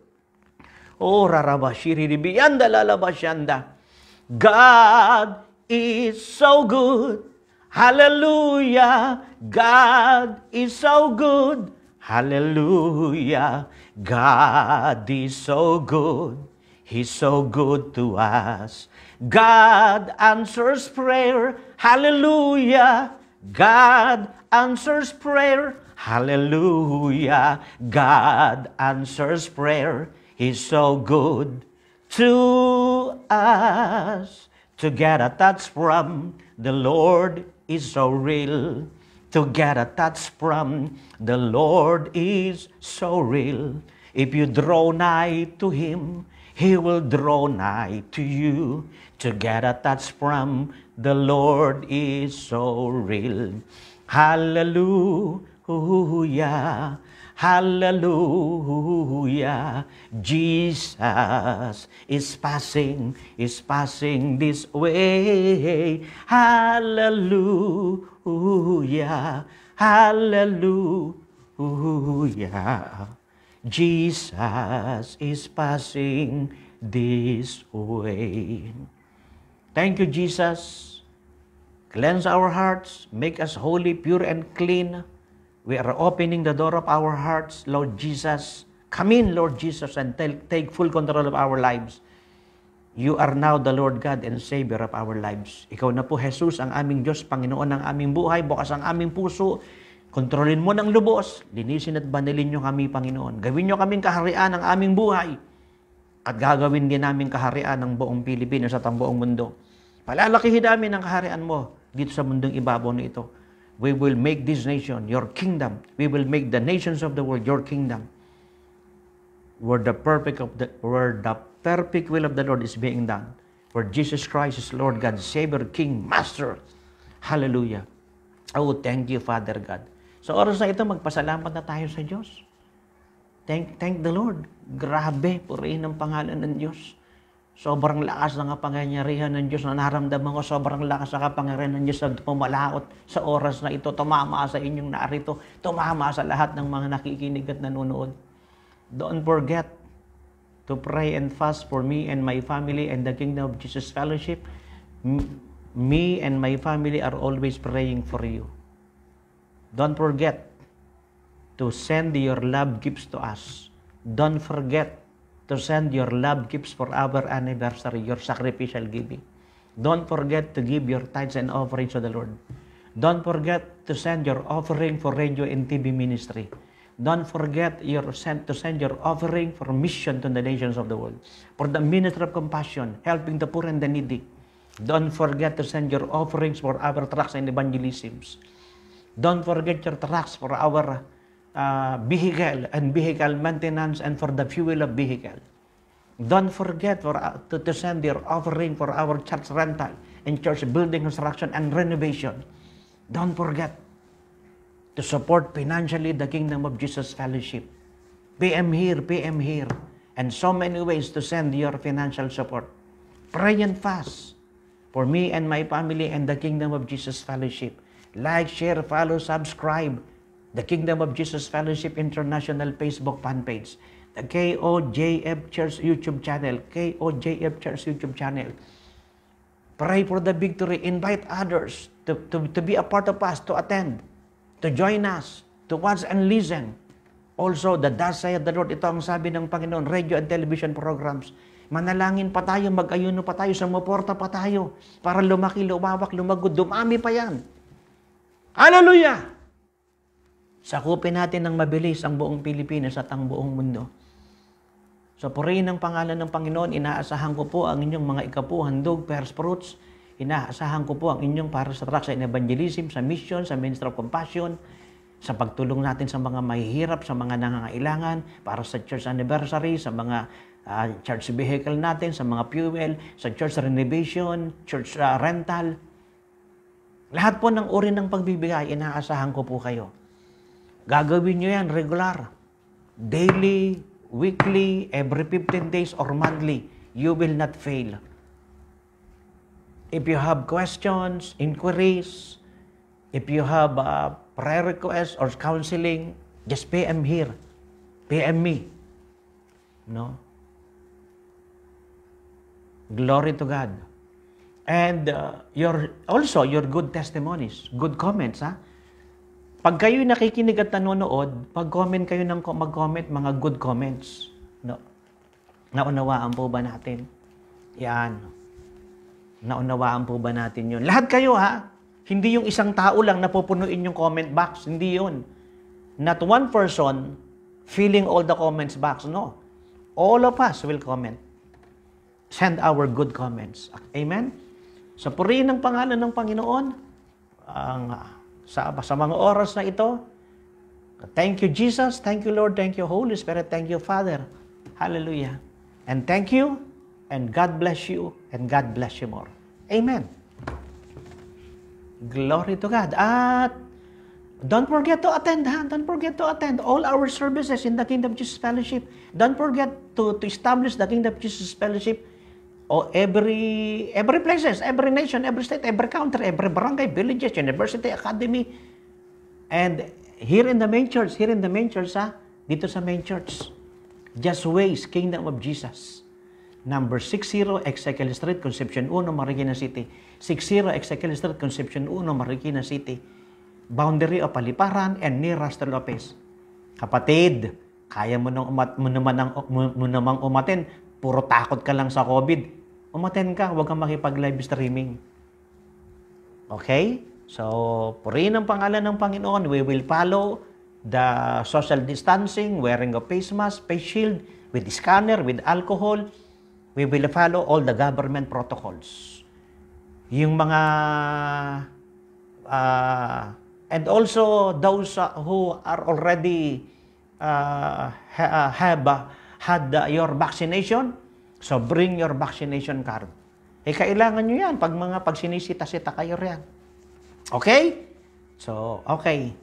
Oh, raraba, rarabashiribiyanda lalabashanda. God is so good. Hallelujah. God is so good. Hallelujah. God is so good. He's so good to us. God answers prayer. Hallelujah. God answers prayer. Hallelujah. God answers prayer. He's so good to us. To get a touch from the Lord is so real. To get a touch from the Lord is so real. If you draw nigh to Him, he will draw nigh to you to get a touch from the Lord is so real. Hallelujah. Hallelujah. Jesus is passing, is passing this way. Hallelujah. Hallelujah. Jesus is passing this way. Thank you, Jesus. Cleanse our hearts, make us holy, pure, and clean. We are opening the door of our hearts, Lord Jesus. Come in, Lord Jesus, and take full control of our lives. You are now the Lord God and Savior of our lives. Ikaw na po, Jesus, ang aming Diyos, Panginoon ng aming buhay, bukas ang aming puso, Kontrolin mo ng lubos. Linisin at banalin nyo kami, Panginoon. Gawin nyo kaming kaharian ng aming buhay. At gagawin din namin kaharian ng buong Pilipinas at ang buong mundo. Palalakihin namin ang kaharian mo dito sa mundong ibabaw na ito. We will make this nation your kingdom. We will make the nations of the world your kingdom. Where the perfect of the where the perfect will of the Lord is being done. Where Jesus Christ is Lord God, Savior, King, Master. Hallelujah. Oh, thank you, Father God. Sa oras na ito, magpasalamat na tayo sa Diyos. Thank, thank the Lord. Grabe, purihin ang pangalan ng Diyos. Sobrang lakas ng kapangyarihan ng Diyos na naramdaman ko. Sobrang lakas ng kapangyarihan ng Diyos na pumalaot sa oras na ito. Tumama sa inyong narito. Tumama sa lahat ng mga nakikinig at nanonood. Don't forget to pray and fast for me and my family and the Kingdom of Jesus Fellowship. Me and my family are always praying for you. Don't forget to send your love gifts to us. Don't forget to send your love gifts for our anniversary, your sacrificial giving. Don't forget to give your tithes and offerings to the Lord. Don't forget to send your offering for radio and TV ministry. Don't forget your send, to send your offering for mission to the nations of the world. For the ministry of compassion, helping the poor and the needy. Don't forget to send your offerings for our tracts and evangelisms. Don't forget your trucks for our uh, vehicle and vehicle maintenance and for the fuel of vehicle. Don't forget for, uh, to, to send your offering for our church rental and church building construction and renovation. Don't forget to support financially the Kingdom of Jesus Fellowship. PM here, PM here. And so many ways to send your financial support. Pray and fast for me and my family and the Kingdom of Jesus Fellowship. Like, share, follow, subscribe. The Kingdom of Jesus Fellowship International Facebook fan page. The KOJF Church YouTube channel. KOJF Church YouTube channel. Pray for the victory. Invite others to, to, to be a part of us, to attend, to join us, to watch and listen. Also, the Thus saith the Lord, ito ang sabi ng Panginoon, radio and television programs manalangin pa tayo, mag-ayuno pa tayo, sumuporta pa tayo para lumaki, lumawak, lumagod, dumami pa yan. Hallelujah! Sakupin natin ng mabilis ang buong Pilipinas at ang buong mundo. Sa so, purihin ng pangalan ng Panginoon, inaasahan ko po ang inyong mga ikapu, handog, first fruits. Inaasahan ko po ang inyong para sa track sa evangelism, sa mission, sa ministry of compassion, sa pagtulong natin sa mga mahihirap, sa mga nangangailangan, para sa church anniversary, sa mga uh, church vehicle natin, sa mga fuel, sa church renovation, church uh, rental, lahat po ng uri ng pagbibigay, inaasahan ko po kayo. Gagawin nyo yan regular. Daily, weekly, every 15 days or monthly. You will not fail. If you have questions, inquiries, if you have a uh, prayer request or counseling, just PM here. PM me. No? Glory to God and uh, your also your good testimonies, good comments ha. Pag kayo nakikinig at nanonood, pag-comment kayo ng mag-comment mga good comments. No. Naunawaan po ba natin? Yan. Naunawaan po ba natin 'yon? Lahat kayo ha. Hindi yung isang tao lang napupunuin yung comment box, hindi 'yon. Not one person filling all the comments box, no. All of us will comment. Send our good comments. Amen. Sa purihin ng pangalan ng Panginoon, ang, sa, sa mga oras na ito, thank you Jesus, thank you Lord, thank you Holy Spirit, thank you Father. Hallelujah. And thank you, and God bless you, and God bless you more. Amen. Glory to God. At Don't forget to attend, ha? Don't forget to attend all our services in the Kingdom of Jesus Fellowship. Don't forget to, to establish the Kingdom of Jesus Fellowship or every every places, every nation, every state, every country, every barangay, villages, university, academy. And here in the main church, here in the main church, ha, ah, dito sa main church. Just Ways, Kingdom of Jesus. Number 60 Executive Street, Conception 1, Marikina City. 60 Executive Street, Conception 1, Marikina City. Boundary of Paliparan and near Raster Lopez. Kapatid, kaya mo, nang umat, mo, naman ang, mo, mo namang umatin. Puro takot ka lang sa COVID umaten ka, huwag kang makipag-live streaming. Okay? So, purihin ang pangalan ng Panginoon. We will follow the social distancing, wearing of face mask, face shield, with scanner, with alcohol. We will follow all the government protocols. Yung mga... Uh, and also those uh, who are already uh, ha- have uh, had uh, your vaccination, So bring your vaccination card. Eh kailangan nyo yan pag mga pagsinisita sinisita-sita kayo riyan. Okay? So, okay.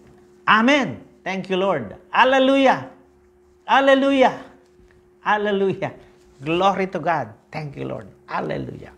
Amen. Thank you, Lord. Hallelujah. Hallelujah. Hallelujah. Glory to God. Thank you, Lord. Hallelujah.